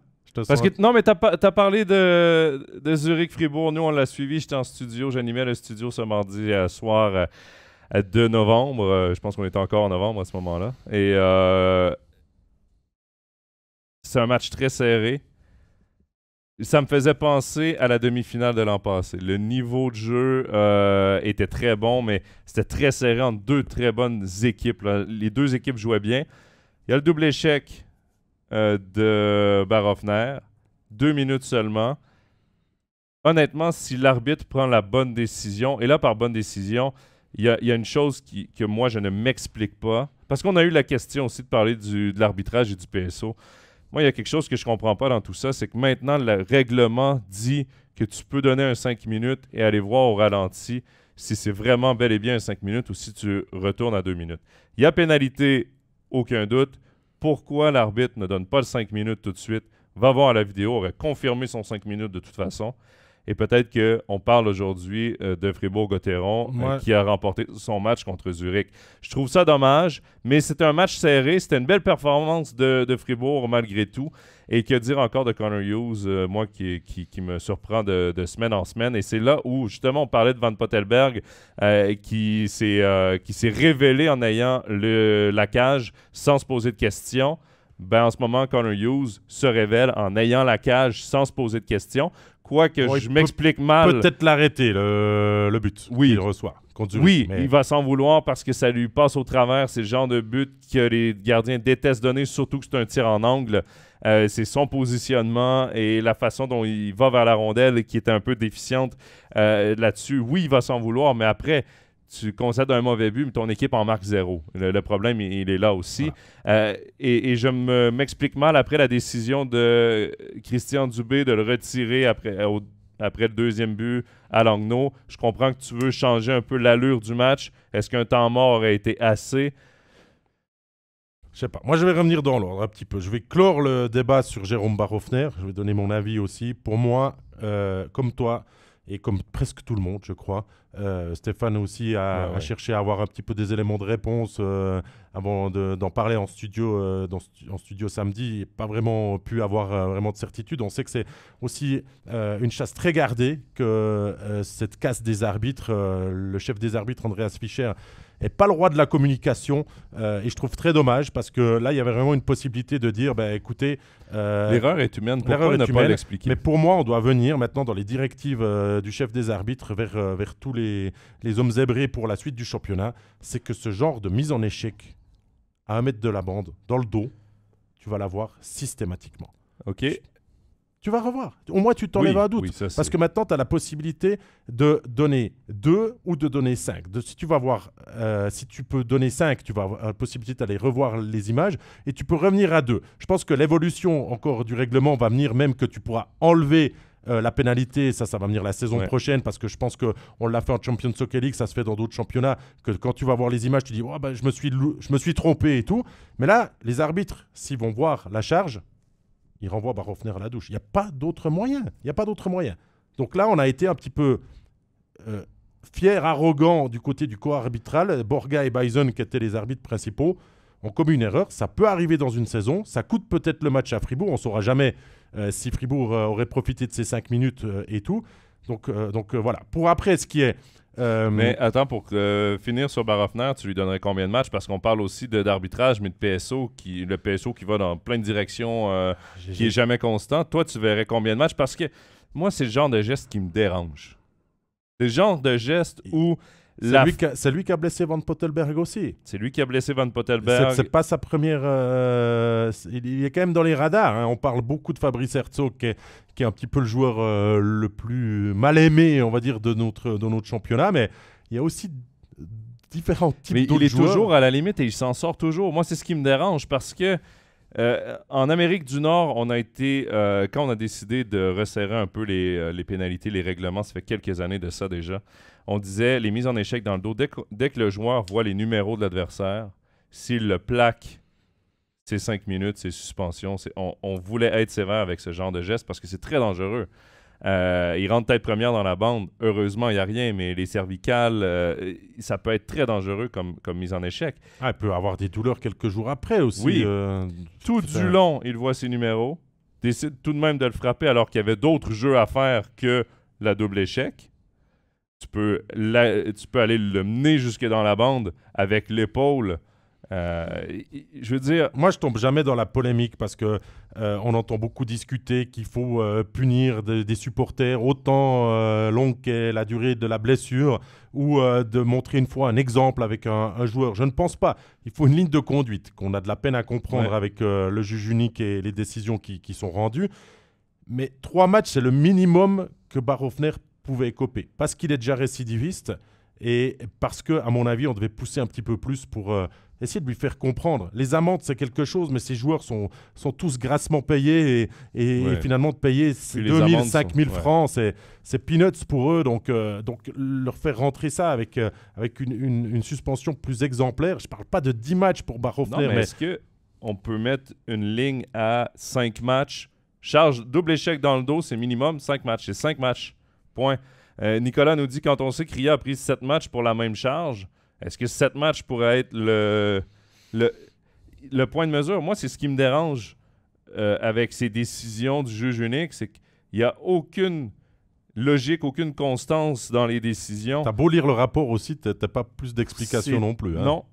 non, mais tu as, parlé de, de Zurich-Fribourg. Nous, on l'a suivi. J'étais en studio. J'animais le studio ce mardi soir à 2 novembre. je pense qu'on était encore en novembre à ce moment-là. Et c'est un match très serré. Ça me faisait penser à la demi-finale de l'an passé. Le niveau de jeu euh, était très bon, mais c'était très serré entre deux très bonnes équipes. Les deux équipes jouaient bien. Il y a le double échec euh, de Barofner. Deux minutes seulement. Honnêtement, si l'arbitre prend la bonne décision, et là, par bonne décision, il y, a, une chose que moi, je ne m'explique pas. Parce qu'on a eu la question aussi de parler de l'arbitrage et du PSO. Moi, il y a quelque chose que je ne comprends pas dans tout ça, c'est que maintenant, le règlement dit que tu peux donner un 5 minutes et aller voir au ralenti si c'est vraiment bel et bien un 5 minutes ou si tu retournes à 2 minutes. Il y a pénalité, aucun doute. Pourquoi l'arbitre ne donne pas le 5 minutes tout de suite? Va voir la vidéo, aurait confirmé son 5 minutes de toute façon. Et peut-être qu'on parle aujourd'hui euh, de Fribourg-Gotteron euh, qui a remporté son match contre Zurich. Je trouve ça dommage, mais c'était un match serré. C'était une belle performance de, Fribourg malgré tout. Et que dire encore de Connor Hughes, euh, moi qui, qui, me surprend de, semaine en semaine. Et c'est là où justement on parlait de Van Pottelberg qui s'est révélé en ayant le, la cage sans se poser de questions. Ben, en ce moment, Connor Hughes se révèle en ayant la cage sans se poser de questions que je m'explique mal. Peut-être l'arrêter, le, but oui. qu'il reçoit. oui, il va s'en vouloir parce que ça lui passe au travers. C'est le genre de but que les gardiens détestent donner, surtout que c'est un tir en angle. Euh, c'est son positionnement et la façon dont il va vers la rondelle qui est un peu déficiente euh, là-dessus. Oui, il va s'en vouloir, mais après, tu concèdes un mauvais but, mais ton équipe en marque zéro. Le, problème, il, est là aussi. Euh, et, je m'explique mal après la décision de Christian Dubé de le retirer après, après le deuxième but à Langnaud. Je comprends que tu veux changer un peu l'allure du match. Est-ce qu'un temps mort aurait été assez? Je sais pas. Moi, je vais revenir dans l'ordre un petit peu. Je vais clore le débat sur Jérôme Barofner. Je vais donner mon avis aussi. Pour moi, euh, comme toi et comme presque tout le monde, je crois, euh, Stéphane aussi a, cherché à avoir un petit peu des éléments de réponse euh, avant d'en parler en studio, euh, dans, en studio samedi. Pas vraiment pu avoir vraiment de certitude. On sait que c'est aussi une chasse très gardée que cette casse des arbitres. le chef des arbitres, Andreas Fischer, n'est pas le roi de la communication. et je trouve très dommage parce que là, il y avait vraiment une possibilité de dire bah, écoutez. L'erreur est humaine, pas l'expliquer Mais pour moi, on doit venir maintenant dans les directives du chef des arbitres vers, vers tous les les, hommes zébrés pour la suite du championnat, c'est que ce genre de mise en échec à un mètre de la bande, dans le dos, tu vas l'avoir systématiquement. Ok. Tu, vas revoir. Au moins, tu t'enlèves un doute. parce que maintenant, tu as la possibilité de donner deux ou de donner 5. De, si tu vas voir, euh, si tu peux donner 5, tu vas avoir la possibilité d'aller revoir les images et tu peux revenir à deux. Je pense que l'évolution encore du règlement va venir même que tu pourras enlever euh, la pénalité, ça, ça va venir la saison prochaine parce que je pense que on l'a fait en Champions Soccer League, ça se fait dans d'autres championnats. Que quand tu vas voir les images, tu dis oh, bah, je me suis trompé et tout. Mais là, les arbitres, s'ils vont voir la charge, ils renvoient Barofner à la douche. Il n'y a pas d'autre moyen. Il n'y a pas d'autre moyen. Donc là, on a été un petit peu euh, fier, arrogant du côté du co arbitral. Borga et Bison, qui étaient les arbitres principaux, on commet une erreur, ça peut arriver dans une saison, ça coûte peut-être le match à Fribourg, on ne saura jamais euh, si Fribourg euh, aurait profité de ces cinq minutes euh, et tout. Donc, donc voilà. Pour après, ce qui est... mais attends, pour finir sur Barofner, tu lui donnerais combien de matchs Parce qu'on parle aussi d'arbitrage, mais de PSO, qui, le PSO qui va dans plein de directions, ah, qui n'est jamais constant. Toi, tu verrais combien de matchs Parce que moi, c'est le genre de geste qui me dérange. C'est le genre de geste où... C'est lui, qui a blessé Van Pottelberg aussi. C'est lui qui a blessé Van Pottelberg. C'est pas sa première. Euh, il, est quand même dans les radars. Hein. On parle beaucoup de Fabrice Herzog, qui est, un petit peu le joueur euh, le plus mal aimé, on va dire, de notre, de notre championnat. Mais il y a aussi différents types de mais il est toujours à la limite et il s'en sort toujours. Moi, c'est ce qui me dérange parce que euh, en Amérique du Nord, on a été, quand on a décidé de resserrer un peu les, les, pénalités, les règlements, ça fait quelques années de ça déjà, on disait les mises en échec dans le dos. Dès que, le joueur voit les numéros de l'adversaire, s'il le plaque, c'est cinq minutes, c'est suspension. On, voulait être sévère avec ce genre de geste parce que c'est très dangereux. Euh, il rentre tête première dans la bande. Heureusement, il n'y a rien, mais les cervicales, euh, ça peut être très dangereux comme, mise en échec. Ah, il peut avoir des douleurs quelques jours après aussi. Euh, tout du long, il voit ses numéros, décide tout de même de le frapper alors qu'il y avait d'autres jeux à faire que la double échec tu peux, tu peux aller le mener jusque dans la bande avec l'épaule. Euh, je veux dire. Moi, je tombe jamais dans la polémique parce que euh, on entend beaucoup discuter qu'il faut euh, punir des supporters autant euh, longue qu'est la durée de la blessure ou de montrer une fois un exemple avec un, joueur. Je ne pense pas. Il faut une ligne de conduite qu'on a de la peine à comprendre avec le juge unique et les décisions qui, sont rendues. Mais trois matchs, c'est le minimum que Barofner pouvait écoper. Parce qu'il est déjà récidiviste et parce que, à mon avis, on devait pousser un petit peu plus pour euh, essayer de lui faire comprendre. Les amendes, c'est quelque chose, mais ces joueurs sont, sont tous grassement payés et, finalement de payer 000, 5000 000 francs, c'est peanuts pour eux. Donc, euh, donc leur faire rentrer ça avec, euh, avec une, une, suspension plus exemplaire. Je parle pas de 10 matchs pour Barreau-Flair mais, mais... est-ce qu'on peut mettre une ligne à 5 matchs Charge double échec dans le dos, c'est minimum 5 matchs. C'est 5 matchs. Point. Euh, Nicolas nous dit quand on sait que Ria a pris sept matchs pour la même charge, est-ce que sept matchs pourrait être le, le, point de mesure Moi, c'est ce qui me dérange euh, avec ces décisions du juge unique c'est qu'il n'y a aucune logique, aucune constance dans les décisions. T'as beau lire le rapport aussi, t'as pas plus d'explications non plus. Hein? Non,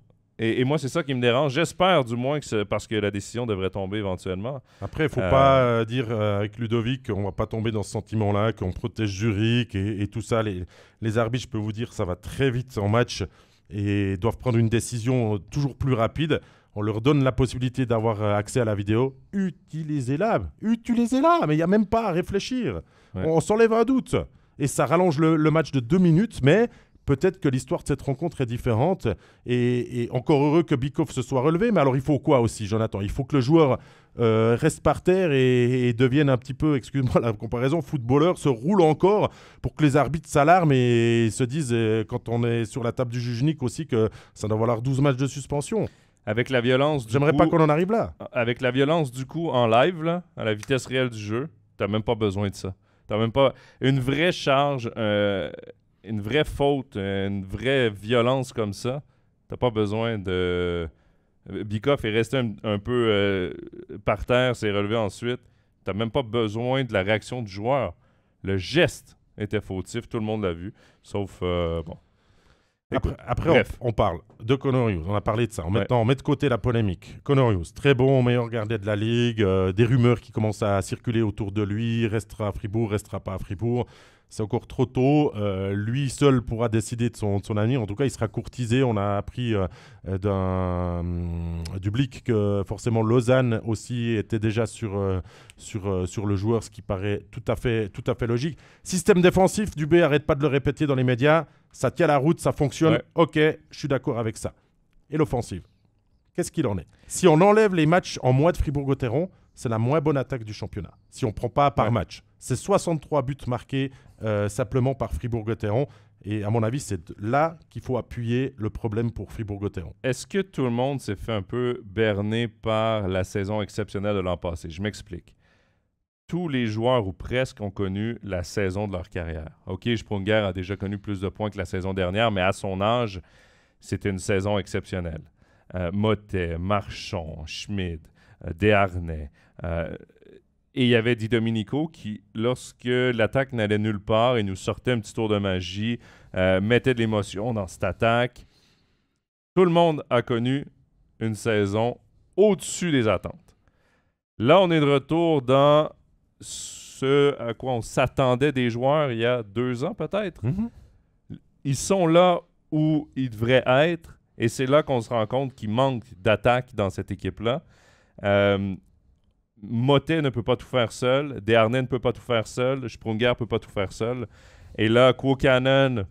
et, moi, c'est ça qui me dérange. J'espère du moins que c'est parce que la décision devrait tomber éventuellement. Après, il ne faut euh, pas euh, dire euh, avec Ludovic qu'on ne va pas tomber dans ce sentiment-là, qu'on protège Zurich et, tout ça. Les, les arbitres, je peux vous dire, ça va très vite en match et doivent prendre une décision toujours plus rapide on leur donne la possibilité d'avoir accès à la vidéo, utilisez-la, utilisez-la, mais il n'y a même pas à réfléchir. On, s'enlève un doute. Et ça rallonge le, le match de deux minutes, mais peut-être que l'histoire de cette rencontre est différente. Et, encore heureux que Bikoff se soit relevé. Mais alors, il faut quoi aussi, Jonathan Il faut que le joueur euh, reste par terre et, devienne un petit peu, excuse-moi la comparaison, footballeur, se roule encore pour que les arbitres s'alarment et, se disent, euh, quand on est sur la table du juge unique aussi, que ça doit valoir 12 matchs de suspension. Avec la violence. J'aimerais pas qu'on en arrive là. Avec la violence du coup en live, à la vitesse réelle du jeu, t'as même pas besoin de ça. T'as même pas. Une vraie charge. Euh, une vraie faute, une vraie violence comme ça, t'as pas besoin de. Bikoff est resté un, peu euh, par terre, s'est relevé ensuite. T'as même pas besoin de la réaction du joueur. Le geste était fautif, tout le monde l'a vu, sauf euh, Après, on, parle de Conorius, on a parlé de ça. On, on met de côté la polémique. Hughes, très bon, meilleur gardien de la ligue, euh, des rumeurs qui commencent à circuler autour de lui, restera à Fribourg, restera pas à Fribourg c'est encore trop tôt. Euh, lui seul pourra décider de son, de avenir. En tout cas, il sera courtisé. On a appris euh, euh, d'un, du Blick que forcément Lausanne aussi était déjà sur, sur, sur le joueur, ce qui paraît tout à fait, tout à fait logique. Système défensif, Dubé arrête pas de le répéter dans les médias. Ça tient la route, ça fonctionne. Ok, je suis d'accord avec ça. Et l'offensive Qu'est-ce qu'il en est Si on enlève les matchs en moins de Fribourg-Gotteron, c'est la moins bonne attaque du championnat. Si on prend pas par match. C'est 63 buts marqués euh, simplement par Fribourg-Gotteron. Et à mon avis, c'est là qu'il faut appuyer le problème pour Fribourg-Gotteron. Est-ce que tout le monde s'est fait un peu berner par la saison exceptionnelle de l'an passé Je m'explique. Tous les joueurs ou presque ont connu la saison de leur carrière. OK, Sprunger a déjà connu plus de points que la saison dernière, mais à son âge, c'était une saison exceptionnelle. Euh, Marchand, Schmid, euh, Desharnais, euh, et il y avait Di Domenico qui, lorsque l'attaque n'allait nulle part et nous sortait un petit tour de magie, euh, mettait de l'émotion dans cette attaque. Tout le monde a connu une saison au-dessus des attentes. Là, on est de retour dans ce à quoi on s'attendait des joueurs il y a deux ans peut-être. Mm-hmm. Ils sont là où ils devraient être et c'est là qu'on se rend compte qu'il manque d'attaque dans cette équipe-là. Euh, Motet ne peut pas tout faire seul. Desharnais ne peut pas tout faire seul. Sprunger ne peut pas tout faire seul. Et là, Quocanon,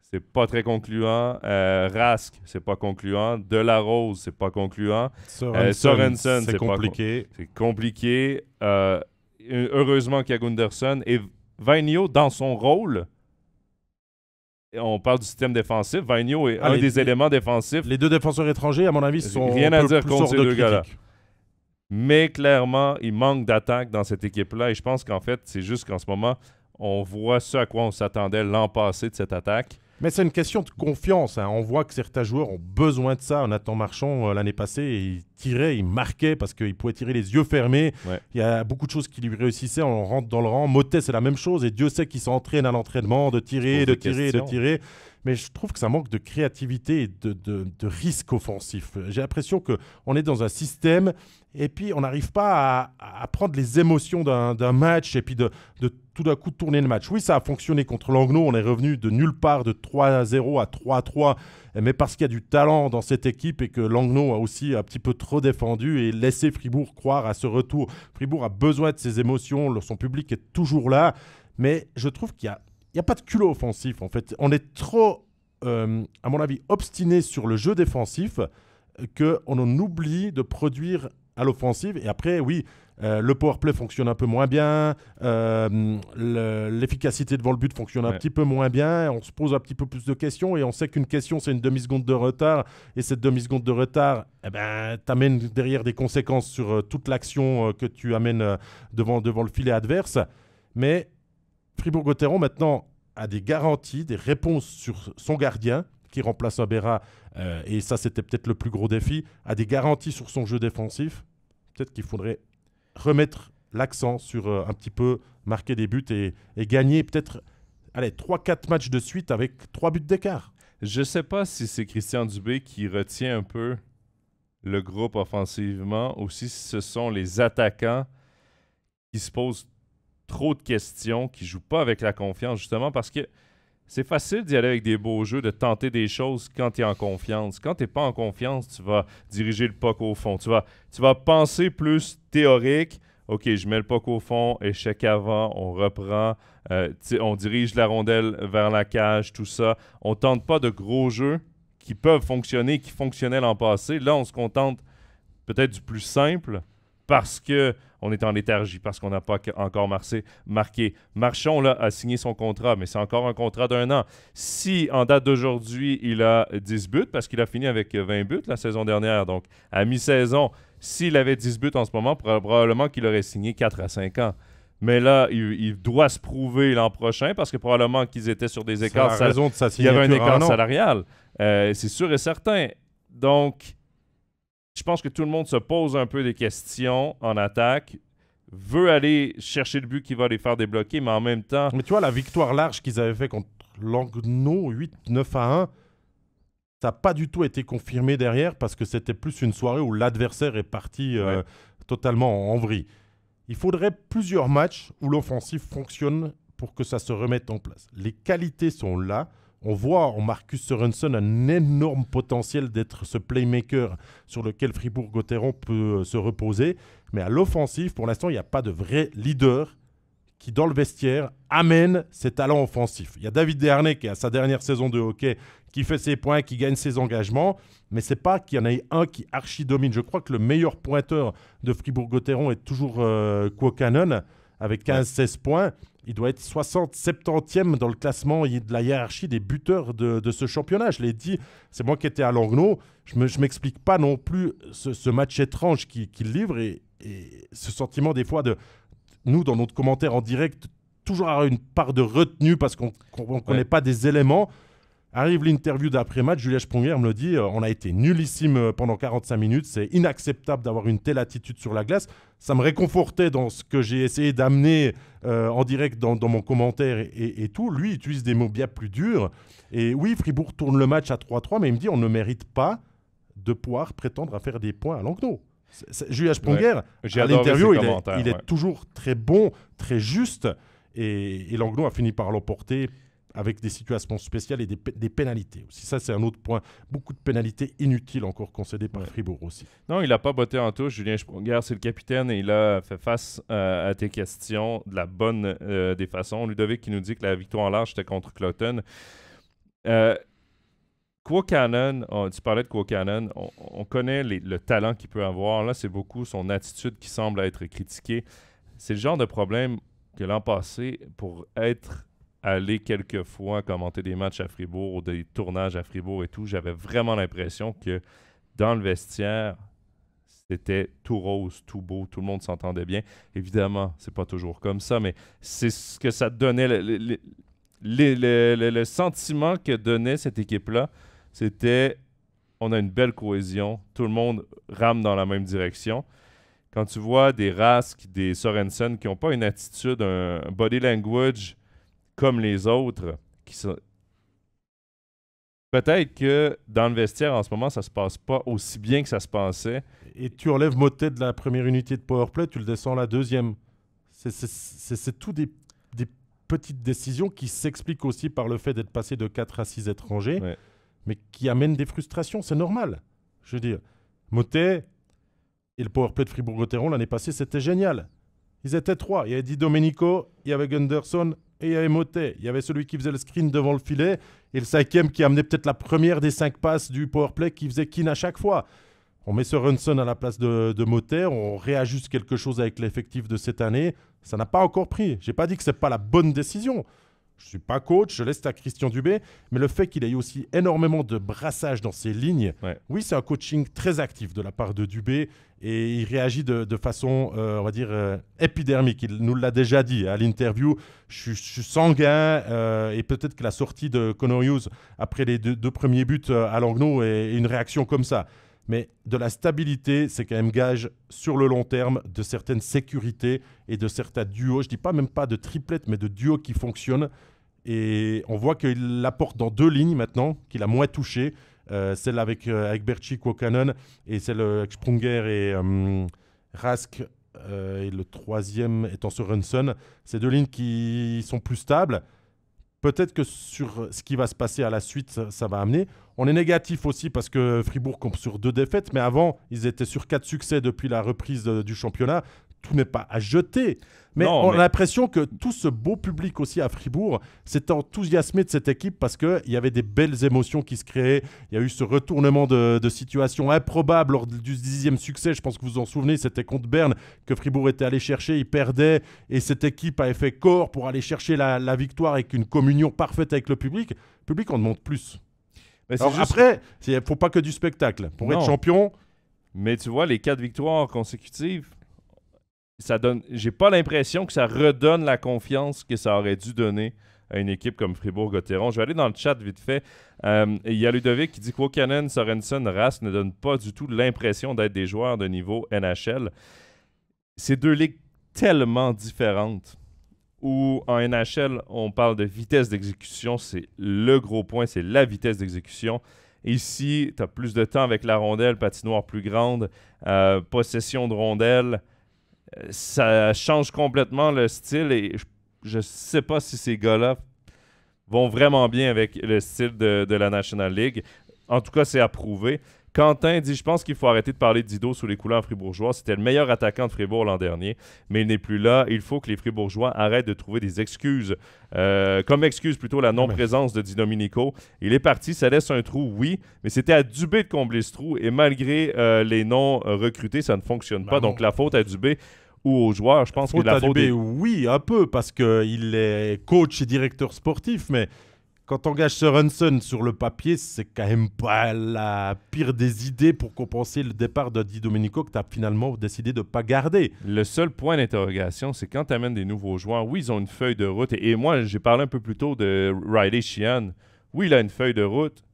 c'est pas très concluant. Euh, Rask, c'est pas concluant. De La Rose, c'est pas concluant. Sorensen, euh, c'est compliqué. C'est euh, compliqué. heureusement qu'il y a Gunderson. Et Vainio, dans son rôle, on parle du système défensif. Vainio est ah, un des éléments défensifs. Les deux défenseurs étrangers, à mon avis, sont rien à dire contre ces deux gars-là. Mais clairement, il manque d'attaque dans cette équipe-là. Et je pense qu'en fait, c'est juste qu'en ce moment, on voit ce à quoi on s'attendait l'an passé de cette attaque. Mais c'est une question de confiance. Hein. On voit que certains joueurs ont besoin de ça. Nathan Marchand, euh, l'année passée, il tirait, il marquait parce qu'il pouvait tirer les yeux fermés. Il y a beaucoup de choses qui lui réussissaient. On rentre dans le rang. Motet, c'est la même chose. Et Dieu sait qu'il s'entraîne à l'entraînement de tirer, de tirer, de tirer mais je trouve que ça manque de créativité et de, risque offensif. J'ai l'impression qu'on est dans un système et puis on n'arrive pas à, prendre les émotions d'un match et puis de, tout d'un coup tourner le match. Oui, ça a fonctionné contre Langlo, on est revenu de nulle part de 3-0 à 3-3, mais parce qu'il y a du talent dans cette équipe et que Langlo a aussi un petit peu trop défendu et laissé Fribourg croire à ce retour. Fribourg a besoin de ses émotions, son public est toujours là, mais je trouve qu'il y a n'y a pas de culot offensif, en fait. On est trop, euh, à mon avis, obstiné sur le jeu défensif qu'on en oublie de produire à l'offensive. Et après, oui, euh, le power play fonctionne un peu moins bien, euh, l'efficacité devant le but fonctionne un petit peu moins bien, on se pose un petit peu plus de questions et on sait qu'une question c'est une demi-seconde de retard et cette demi-seconde de retard eh ben, t'amène derrière des conséquences sur toute l'action que tu amènes devant, devant le filet adverse. Mais Fribourg-Gotteron maintenant a des garanties, des réponses sur son gardien qui remplace Abera, euh, et ça c'était peut-être le plus gros défi, a des garanties sur son jeu défensif. Peut-être qu'il faudrait remettre l'accent sur euh, un petit peu marquer des buts et, gagner peut-être allez 3-4 matchs de suite avec 3 buts d'écart. Je sais pas si c'est Christian Dubé qui retient un peu le groupe offensivement ou si ce sont les attaquants qui se posent trop de questions, qui jouent pas avec la confiance, justement, parce que c'est facile d'y aller avec des beaux jeux, de tenter des choses quand tu es en confiance. Quand tu pas en confiance, tu vas diriger le poc au fond. Tu vas, tu vas penser plus théorique. OK, je mets le poc au fond, échec avant, on reprend, euh, on dirige la rondelle vers la cage, tout ça. On tente pas de gros jeux qui peuvent fonctionner, qui fonctionnaient l'an passé. Là, on se contente peut-être du plus simple parce que on est en léthargie parce qu'on n'a pas encore marqué. Marchon là, a signé son contrat, mais c'est encore un contrat d'un an. Si en date d'aujourd'hui, il a 10 buts, parce qu'il a fini avec 20 buts la saison dernière, donc à mi-saison, s'il avait 10 buts en ce moment, probablement qu'il aurait signé 4 à 5 ans. Mais là, il, doit se prouver l'an prochain parce que probablement qu'ils étaient sur des écarts. Raison il y avait un écart ah salarial. Euh, c'est sûr et certain. Donc, je pense que tout le monde se pose un peu des questions en attaque veut aller chercher le but qui va les faire débloquer, mais en même temps... Mais tu vois, la victoire large qu'ils avaient fait contre Langnau, 8-9 à 1, ça n'a pas du tout été confirmé derrière parce que c'était plus une soirée où l'adversaire est parti euh, totalement en vrille. Il faudrait plusieurs matchs où l'offensive fonctionne pour que ça se remette en place. Les qualités sont là on voit en Marcus Sorensen un énorme potentiel d'être ce playmaker sur lequel Fribourg-Gotteron peut euh, se reposer. Mais à l'offensive, pour l'instant, il n'y a pas de vrai leader qui, dans le vestiaire, amène ses talents offensifs. Il y a David Dernay qui à sa dernière saison de hockey, qui fait ses points, qui gagne ses engagements, mais ce n'est pas qu'il y en ait un qui archi-domine. Je crois que le meilleur pointeur de Fribourg-Gotteron est toujours euh, avec 15-16 points il doit être 60-70e dans le classement de la hiérarchie des buteurs de, ce championnat. Je l'ai dit, c'est moi qui étais à Langnau. Je ne m'explique pas non plus ce, match étrange qu'il livre et, ce sentiment des fois de nous, dans notre commentaire en direct, toujours avoir une part de retenue parce qu'on ne connaît pas des éléments. Arrive l'interview d'après-match, Julien Sprunger me le dit, euh, on a été nullissime euh, pendant 45 minutes, c'est inacceptable d'avoir une telle attitude sur la glace. Ça me réconfortait dans ce que j'ai essayé d'amener euh, en direct dans, mon commentaire et, tout. Lui il utilise des mots bien plus durs. Et oui, Fribourg tourne le match à 3-3, mais il me dit on ne mérite pas de pouvoir prétendre à faire des points à Langnau. Julien Sprunger, j'ai à l'interview, il, est, toujours très bon, très juste. Et, et a fini par l'emporter avec des situations spéciales et des, des pénalités aussi. Ça, c'est un autre point. Beaucoup de pénalités inutiles encore concédées par Fribourg aussi. Non, il n'a pas botté en touche. Julien Regarde, c'est le capitaine et il a fait face euh, à tes questions de la bonne euh, des façons. Ludovic qui nous dit que la victoire en large était contre Cloton. Euh, Cannon, tu parlais de quo on, on connaît le talent qu'il peut avoir. Là, c'est beaucoup son attitude qui semble être critiquée. C'est le genre de problème que l'an passé, pour être aller quelques fois commenter des matchs à Fribourg ou des tournages à Fribourg et tout, j'avais vraiment l'impression que dans le vestiaire, c'était tout rose, tout beau, tout le monde s'entendait bien. Évidemment, c'est pas toujours comme ça, mais c'est ce que ça donnait, le, le, le sentiment que donnait cette équipe-là, c'était on a une belle cohésion, tout le monde rame dans la même direction. Quand tu vois des Rask, des Sorensen qui n'ont pas une attitude, un body language comme les autres qui sont. Peut-être que dans le vestiaire en ce moment, ça se passe pas aussi bien que ça se pensait. Et tu enlèves Motet de la première unité de powerplay, tu le descends à la deuxième. C'est tout des, petites décisions qui s'expliquent aussi par le fait d'être passé de 4 à 6 étrangers, mais qui amènent des frustrations, c'est normal. Je veux dire, Motet et le powerplay de Fribourg-Gotteron l'année passée, c'était génial. Ils étaient trois. Il y avait Di Domenico, il y avait Gunderson et il y avait Motet. Il y avait celui qui faisait le screen devant le filet et le cinquième qui amenait peut-être la première des cinq passes du powerplay qui faisait Keane à chaque fois. On met ce Runson à la place de, de Motet, on réajuste quelque chose avec l'effectif de cette année. Ça n'a pas encore pris. Je n'ai pas dit que ce c'est pas la bonne décision. Je ne suis pas coach, je laisse à Christian Dubé, mais le fait qu'il ait aussi énormément de brassage dans ses lignes, oui, c'est un coaching très actif de la part de Dubé et il réagit de, façon, euh, on va dire, euh, épidermique. Il nous l'a déjà dit à l'interview. Je, suis sanguin euh, et peut-être que la sortie de Conor Hughes après les deux, premiers buts à Langnau est une réaction comme ça mais de la stabilité, c'est quand même gage sur le long terme de certaines sécurités et de certains duos. Je dis pas même pas de triplettes, mais de duos qui fonctionnent. Et on voit qu'il l'apporte dans deux lignes maintenant, qu'il a moins touché. Euh, celle avec, euh, avec et celle euh, avec Sprunger et euh, Rask. et le troisième étant sur Runson. Ces deux lignes qui sont plus stables peut-être que sur ce qui va se passer à la suite, ça, va amener. On est négatif aussi parce que Fribourg compte sur deux défaites, mais avant, ils étaient sur quatre succès depuis la reprise euh, du championnat tout n'est pas à jeter. Mais on a l'impression que tout ce beau public aussi à Fribourg s'est enthousiasmé de cette équipe parce qu'il y avait des belles émotions qui se créaient. Il y a eu ce retournement de, situation improbable lors du dixième succès. Je pense que vous vous en souvenez, c'était contre Berne que Fribourg était allé chercher. Il perdait et cette équipe avait fait corps pour aller chercher la, victoire avec une communion parfaite avec le public. Le public en demande plus. Après, il ne faut pas que du spectacle. Pour être champion. Mais tu vois, les quatre victoires consécutives, ça donne. J'ai pas l'impression que ça redonne la confiance que ça aurait dû donner à une équipe comme Fribourg-Gotteron. Je vais aller dans le chat vite fait. Euh, il y a Ludovic qui dit que wokanen Sorensen, Rass ne donnent pas du tout l'impression d'être des joueurs de niveau NHL. C'est deux ligues tellement différentes où en NHL, on parle de vitesse d'exécution. C'est le gros point, c'est la vitesse d'exécution. Ici, tu as plus de temps avec la rondelle, patinoire plus grande, euh, possession de rondelle ça change complètement le style et je, ne sais pas si ces gars-là vont vraiment bien avec le style de, la National League. En tout cas, c'est approuvé. Quentin dit Je pense qu'il faut arrêter de parler de Dido sous les couleurs fribourgeois. C'était le meilleur attaquant de Fribourg l'an dernier, mais il n'est plus là. Il faut que les fribourgeois arrêtent de trouver des excuses. Euh, comme excuse plutôt la non-présence de Di Minico. Il est parti, ça laisse un trou, oui, mais c'était à Dubé de combler ce trou. Et malgré euh, les noms euh, recrutés, ça ne fonctionne pas. Bah Donc la faute à Dubé ou aux joueurs. Je pense que la faute. Oui, un peu, parce qu'il est coach et directeur sportif, mais quand ce Sorensen sur le papier, c'est quand même pas la pire des idées pour compenser le départ de Di Domenico que tu as finalement décidé de ne pas garder. Le seul point d'interrogation, c'est quand tu amènes des nouveaux joueurs, oui, ils ont une feuille de route. Et, moi, j'ai parlé un peu plus tôt de Riley Sheehan. Oui, il a une feuille de route,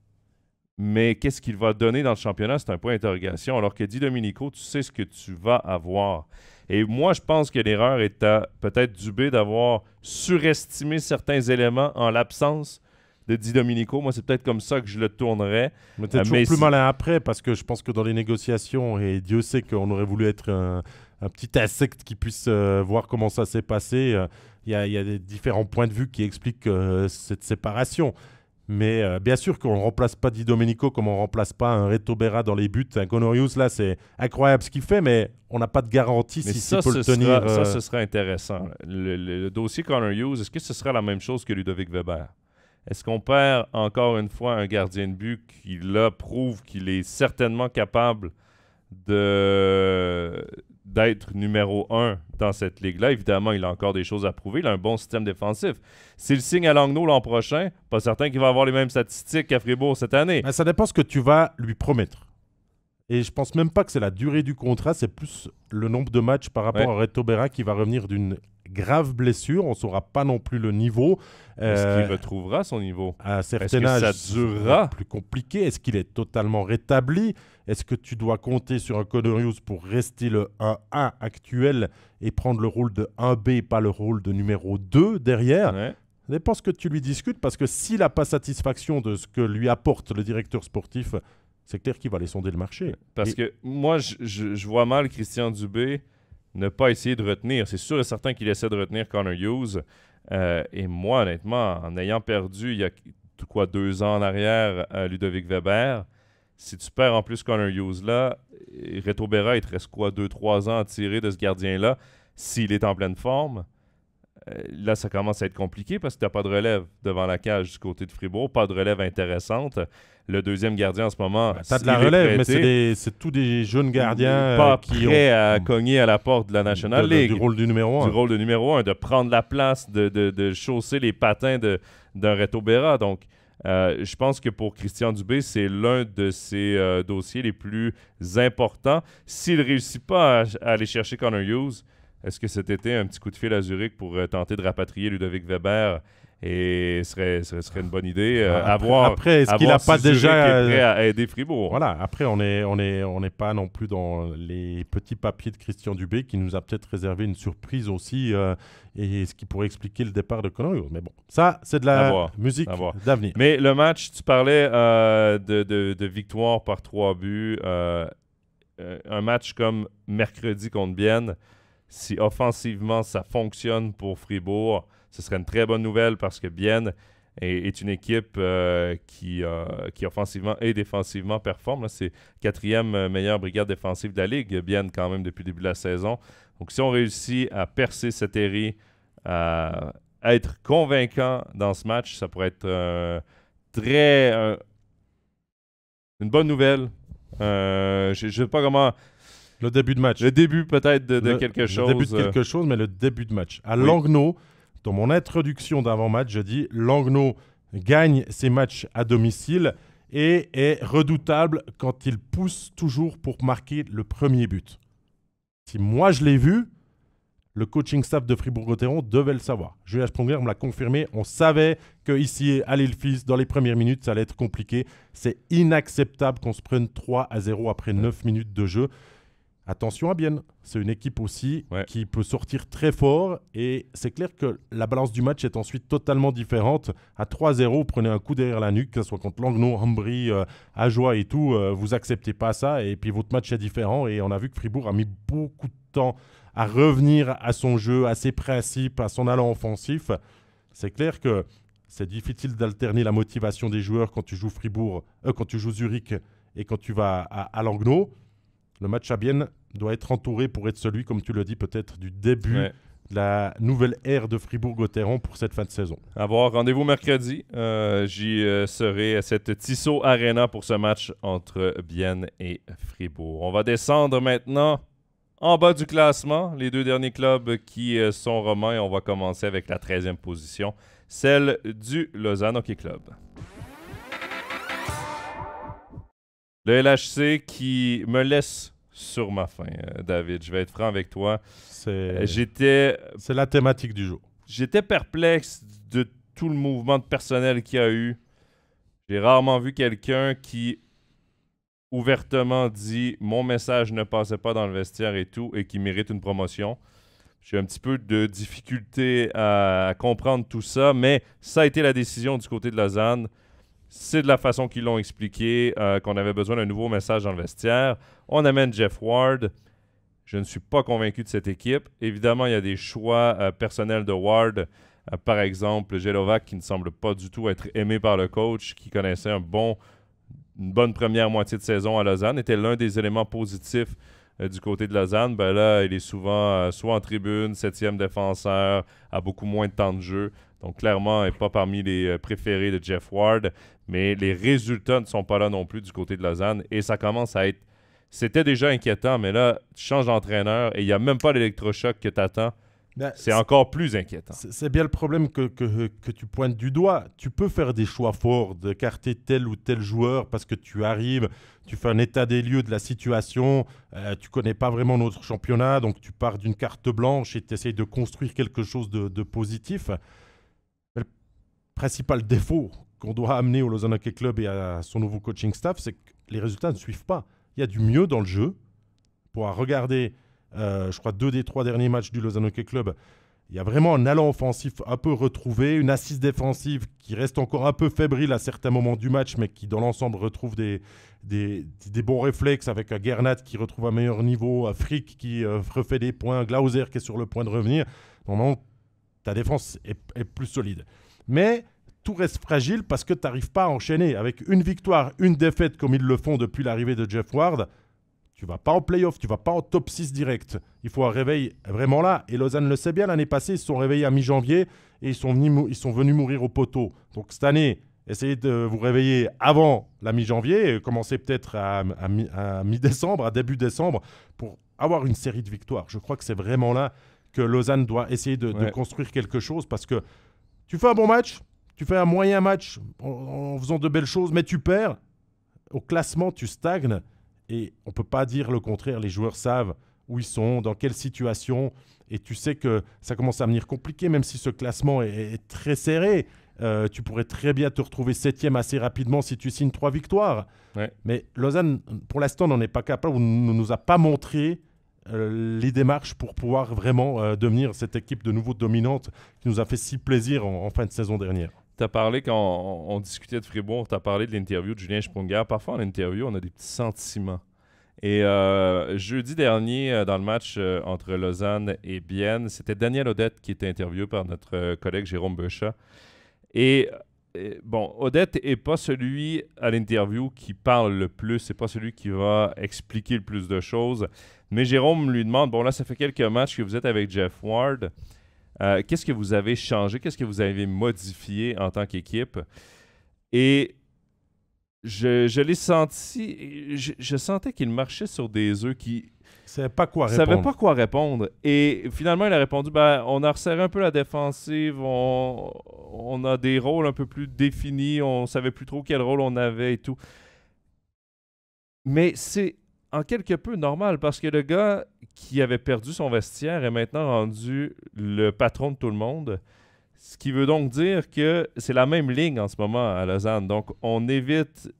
mais qu'est-ce qu'il va donner dans le championnat, c'est un point d'interrogation. Alors que Di Domenico, tu sais ce que tu vas avoir. Et moi, je pense que l'erreur est à peut-être Dubé d'avoir surestimé certains éléments en l'absence de Di Domenico. Moi, c'est peut-être comme ça que je le tournerais. Mais euh, plus malin après, parce que je pense que dans les négociations, et Dieu sait qu'on aurait voulu être un, petit insecte qui puisse euh, voir comment ça s'est passé, euh, il y, a des différents points de vue qui expliquent cette séparation. Mais bien sûr qu'on ne remplace pas Di Domenico comme on ne remplace pas un Reto Berra dans les buts. Un Hughes, là, c'est incroyable ce qu'il fait, mais on n'a pas de garantie si ça, peut le tenir. ça, ce serait intéressant. Le, dossier Connor Hughes, est-ce que ce sera la même chose que Ludovic Weber? Est-ce qu'on perd encore une fois un gardien de but qui, là, prouve qu'il est certainement capable de d'être numéro un dans cette ligue-là. Évidemment, il a encore des choses à prouver. Il a un bon système défensif. S'il signe à Langnau l'an prochain, pas certain qu'il va avoir les mêmes statistiques qu'à Fribourg cette année. ça dépend ce que tu vas lui promettre. Et je pense même pas que c'est la durée du contrat, c'est plus le nombre de matchs par rapport à Reto Berra qui va revenir d'une grave blessure. On ne saura pas non plus le niveau. Est-ce qu'il euh, retrouvera son niveau À un certain ça durera plus compliqué. Est-ce qu'il est totalement rétabli Est-ce que tu dois compter sur un Codorius pour rester le 1-1 actuel et prendre le rôle de 1B, pas le rôle de numéro 2 derrière Mais pense que tu lui discutes, parce que s'il n'a pas satisfaction de ce que lui apporte le directeur sportif, c'est qu'il va aller sonder le marché. Parce que moi, je, vois mal Christian Dubé ne pas essayer de retenir. C'est sûr et certain qu'il essaie de retenir Connor Hughes. Euh, et moi, honnêtement, en ayant perdu il y a quoi, deux ans en arrière euh, Ludovic Weber, si tu perds en plus Connor Hughes là, Reto il te reste quoi, deux, trois ans à tirer de ce gardien-là s'il est en pleine forme. Euh, là, ça commence à être compliqué parce que tu n'as pas de relève devant la cage du côté de Fribourg, pas de relève intéressante. Le deuxième gardien en ce moment. Ben, T'as de la relève, mais c'est tous des jeunes gardiens. Pas euh, qui prêts à cogner à la porte de la National Du rôle du numéro un. Du rôle de numéro un, de prendre la place, de, chausser les patins d'un Reto Bera. Donc, euh, je pense que pour Christian Dubé, c'est l'un de ses dossiers les plus importants. S'il ne réussit pas à, à, aller chercher Connor Hughes, est-ce que cet été, un petit coup de fil à Zurich pour euh, tenter de rapatrier Ludovic Weber et serait, serait, une bonne idée euh, avoir, après est-ce qu'il n'a pas déjà prêt euh, à aider Fribourg voilà après on est on est on n'est pas non plus dans les petits papiers de Christian Dubé qui nous a peut-être réservé une surprise aussi et ce qui pourrait expliquer le départ de Conor. mais bon ça c'est de la musique d'avenir mais le match tu parlais de, de, victoire par trois buts un match comme mercredi contre Bienne si offensivement ça fonctionne pour Fribourg, ce serait une très bonne nouvelle parce que Bienne est, une équipe euh, qui, euh, qui offensivement et défensivement performe. C'est quatrième euh, meilleure brigade défensive de la Ligue, Bienne quand même depuis le début de la saison. Donc si on réussit à percer cette série, à être convaincant dans ce match, ça pourrait être très une bonne nouvelle. je ne sais pas comment le début de match. Le début peut-être de, quelque chose. Le début de quelque euh. chose, mais le début de match. À oui. dans mon introduction d'avant-match, je dis Langnau gagne ses matchs à domicile et est redoutable quand il pousse toujours pour marquer le premier but. Si moi je l'ai vu, le coaching staff de Fribourg-Gotteron devait le savoir. Julien Spronger me l'a confirmé. On savait que ici à lille fils dans les premières minutes, ça allait être compliqué. C'est inacceptable qu'on se prenne 3 à 0 après 9 minutes de jeu. Attention à Bienne, c'est une équipe aussi qui peut sortir très fort et c'est clair que la balance du match est ensuite totalement différente. À 3-0, prenez un coup derrière la nuque, que ce soit contre Langnau, Ambry, euh, Ajoie et tout, euh, vous acceptez pas ça et puis votre match est différent et on a vu que Fribourg a mis beaucoup de temps à revenir à son jeu, à ses principes, à son allant offensif. C'est clair que c'est difficile d'alterner la motivation des joueurs quand tu joues Fribourg, euh, quand tu joues Zurich et quand tu vas à, à le match à Bienne doit être entouré pour être celui, comme tu le dis, peut-être du début de la nouvelle ère de fribourg oteron pour cette fin de saison. À voir, rendez-vous mercredi. Euh, j'y euh, serai à cette Tissot Arena pour ce match entre Bienne et Fribourg. On va descendre maintenant en bas du classement, les deux derniers clubs qui euh, sont romains. On va commencer avec la 13e position, celle du Lausanne Hockey Club. Le LHC qui me laisse sur ma faim, euh, David. Je vais être franc avec toi. C'est... Euh, j'étais... C'est la thématique du jour. J'étais perplexe de tout le mouvement de personnel qu'il y a eu. J'ai rarement vu quelqu'un qui ouvertement dit mon message ne passait pas dans le vestiaire et tout et qui mérite une promotion. J'ai un petit peu de difficulté à comprendre tout ça, mais ça a été la décision du côté de Lausanne. C'est de la façon qu'ils l'ont expliqué euh, qu'on avait besoin d'un nouveau message dans le vestiaire. On amène Jeff Ward. Je ne suis pas convaincu de cette équipe. Évidemment, il y a des choix euh, personnels de Ward. Euh, par exemple, Jelovac, qui ne semble pas du tout être aimé par le coach, qui connaissait un bon, une bonne première moitié de saison à Lausanne, était l'un des éléments positifs du côté de Lausanne. Ben là, il est souvent soit en tribune, septième défenseur, a beaucoup moins de temps de jeu. Donc, clairement, il n'est pas parmi les préférés de Jeff Ward mais les résultats ne sont pas là non plus du côté de Lausanne et ça commence à être. C'était déjà inquiétant, mais là, tu changes d'entraîneur et il n'y a même pas l'électrochoc que tu attends. Ben, c'est encore plus inquiétant. C'est bien le problème que, tu pointes du doigt. Tu peux faire des choix forts, de carter tel ou tel joueur parce que tu arrives, tu fais un état des lieux de la situation, euh, tu connais pas vraiment notre championnat, donc tu pars d'une carte blanche et tu essayes de construire quelque chose de, positif. le principal défaut qu'on doit amener au Lausanne Hockey Club et à son nouveau coaching staff, c'est que les résultats ne suivent pas. Il y a du mieux dans le jeu. Pour regarder, euh, je crois, deux des trois derniers matchs du Lausanne Hockey Club, il y a vraiment un allant offensif un peu retrouvé, une assise défensive qui reste encore un peu fébrile à certains moments du match, mais qui dans l'ensemble retrouve des, des, bons réflexes avec euh, Gernat qui retrouve un meilleur niveau, Afrique euh, qui refait des points, Glauser qui est sur le point de revenir. Normalement, ta défense est plus solide. Mais tout reste fragile parce que tu n'arrives pas à enchaîner. Avec une victoire, une défaite, comme ils le font depuis l'arrivée de Jeff Ward, tu vas pas en playoff, tu vas pas en top 6 direct. Il faut un réveil vraiment là. Et Lausanne le sait bien, l'année passée, ils se sont réveillés à mi-janvier et ils sont, venus, ils sont venus mourir au poteau. Donc cette année, essayez de vous réveiller avant la mi-janvier, commencez peut-être à, mi-décembre, à début décembre, pour avoir une série de victoires. Je crois que c'est vraiment là que Lausanne doit essayer de, de construire quelque chose parce que tu fais un bon match, tu fais un moyen match en, faisant de belles choses, mais tu perds. Au classement, tu stagnes. Et on ne peut pas dire le contraire. Les joueurs savent où ils sont, dans quelle situation. Et tu sais que ça commence à venir compliqué, même si ce classement est, très serré. Euh, tu pourrais très bien te retrouver septième assez rapidement si tu signes trois victoires. Mais Lausanne, pour l'instant, n'en est pas capable, ou ne nous a pas montré euh, les démarches pour pouvoir vraiment euh, devenir cette équipe de nouveau dominante qui nous a fait si plaisir en fin de saison dernière t'as parlé quand on, discutait de Fribourg, t'as parlé de l'interview de Julien Sprunger. Parfois, en interview, on a des petits sentiments. Et euh, jeudi dernier, euh, dans le match euh, entre Lausanne et Bienne, c'était Daniel Odette qui était interviewé par notre collègue Jérôme Beuchat. Et, bon, Odette n'est pas celui à l'interview qui parle le plus, c'est pas celui qui va expliquer le plus de choses. Mais Jérôme lui demande, bon là, ça fait quelques matchs que vous êtes avec Jeff Ward. Euh, qu'est-ce que vous avez changé? Qu'est-ce que vous avez modifié en tant qu'équipe? Et je, je l'ai senti, je, sentais qu'il marchait sur des œufs qui. Savait pas quoi répondre. Savait pas quoi répondre. Et finalement, il a répondu ben, on a resserré un peu la défensive, on, on a des rôles un peu plus définis, on savait plus trop quel rôle on avait et tout. Mais c'est en quelque peu normal parce que le gars qui avait perdu son vestiaire est maintenant rendu le patron de tout le monde. Ce qui veut donc dire que c'est la même ligne en ce moment à Lausanne. Donc, on évite.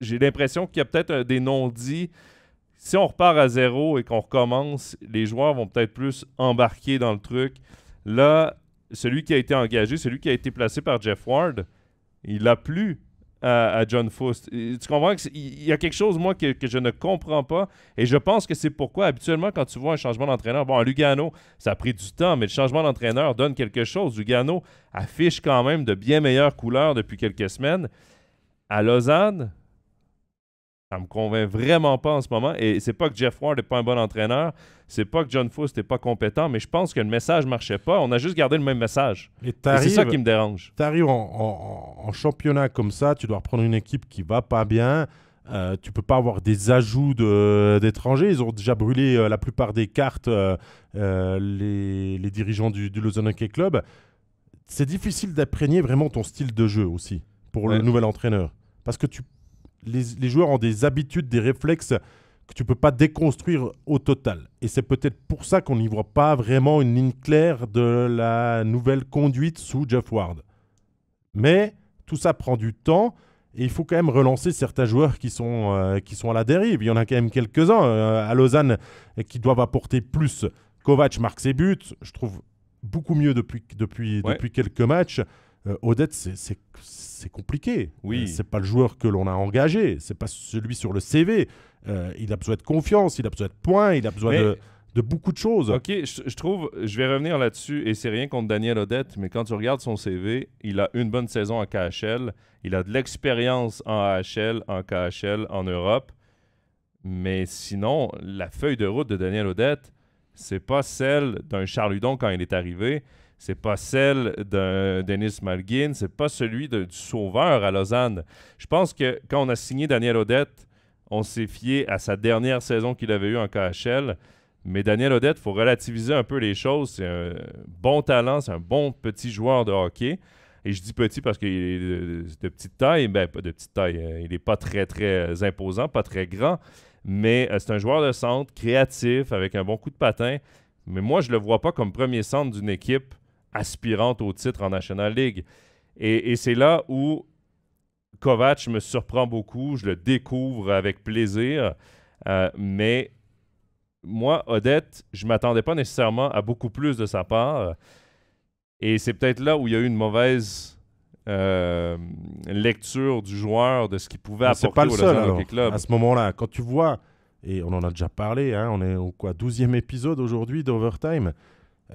J'ai l'impression qu'il y a peut-être des non-dits. Si on repart à zéro et qu'on recommence, les joueurs vont peut-être plus embarquer dans le truc. Là, celui qui a été engagé, celui qui a été placé par Jeff Ward, il a plus à, John Faust. Tu comprends qu'il y a quelque chose, moi, que, je ne comprends pas. Et je pense que c'est pourquoi, habituellement, quand tu vois un changement d'entraîneur, bon, Lugano, ça a pris du temps, mais le changement d'entraîneur donne quelque chose. Lugano affiche quand même de bien meilleures couleurs depuis quelques semaines. À Lausanne, ça me convainc vraiment pas en ce moment. Et c'est pas que Jeff Ward n'est pas un bon entraîneur, c'est pas que John Foust n'est pas compétent, mais je pense que le message marchait pas. On a juste gardé le même message. Et, c'est ça qui me dérange. Tu arrives en, championnat comme ça, tu dois reprendre une équipe qui va pas bien. Euh, tu peux pas avoir des ajouts d'étrangers. Ils ont déjà brûlé euh, la plupart des cartes, euh, euh, les, dirigeants du, Los Lausanne Hockey Club. C'est difficile d'imprégner vraiment ton style de jeu aussi pour le nouvel entraîneur. Parce que tu les, joueurs ont des habitudes, des réflexes que tu ne peux pas déconstruire au total. Et c'est peut-être pour ça qu'on n'y voit pas vraiment une ligne claire de la nouvelle conduite sous Jeff Ward. Mais tout ça prend du temps. Et il faut quand même relancer certains joueurs qui sont, euh, qui sont à la dérive. Il y en a quand même quelques-uns euh, à Lausanne qui doivent apporter plus. Kovac marque ses buts, je trouve beaucoup mieux depuis quelques matchs. Euh, Odette, c'est compliqué. Oui. Euh, c'est pas le joueur que l'on a engagé, c'est pas celui sur le CV. Euh, il a besoin de confiance, il a besoin de points, il a besoin de beaucoup de choses. OK, je, trouve, je vais revenir là-dessus, et c'est rien contre Daniel Odette, mais quand tu regardes son CV, il a une bonne saison en KHL, il a de l'expérience en AHL, en KHL, en Europe, mais sinon, la feuille de route de Daniel Odette, c'est pas celle d'un charludon quand il est arrivé c'est pas celle d'un Dennis Malguin, c'est pas celui du Sauveur à Lausanne. Je pense que quand on a signé Daniel Odette, on s'est fié à sa dernière saison qu'il avait eue en KHL. Mais Daniel Odette, il faut relativiser un peu les choses. C'est un bon talent, c'est un bon petit joueur de hockey. Et je dis petit parce qu'il est de petite taille, ben pas de petite taille, euh, il n'est pas très très imposant, pas très grand, mais euh, c'est un joueur de centre créatif avec un bon coup de patin. Mais moi, je ne le vois pas comme premier centre d'une équipe aspirante au titre en National League. Et, c'est là où Kovac me surprend beaucoup. Je le découvre avec plaisir. Euh, mais moi, Odette, je m'attendais pas nécessairement à beaucoup plus de sa part. Et c'est peut-être là où il y a eu une mauvaise euh, lecture du joueur de ce qu'il pouvait apporter pas le au seul, Club. À ce moment-là, quand tu vois, et on en a déjà parlé, hein, on est au quoi, 12e épisode aujourd'hui d'Overtime.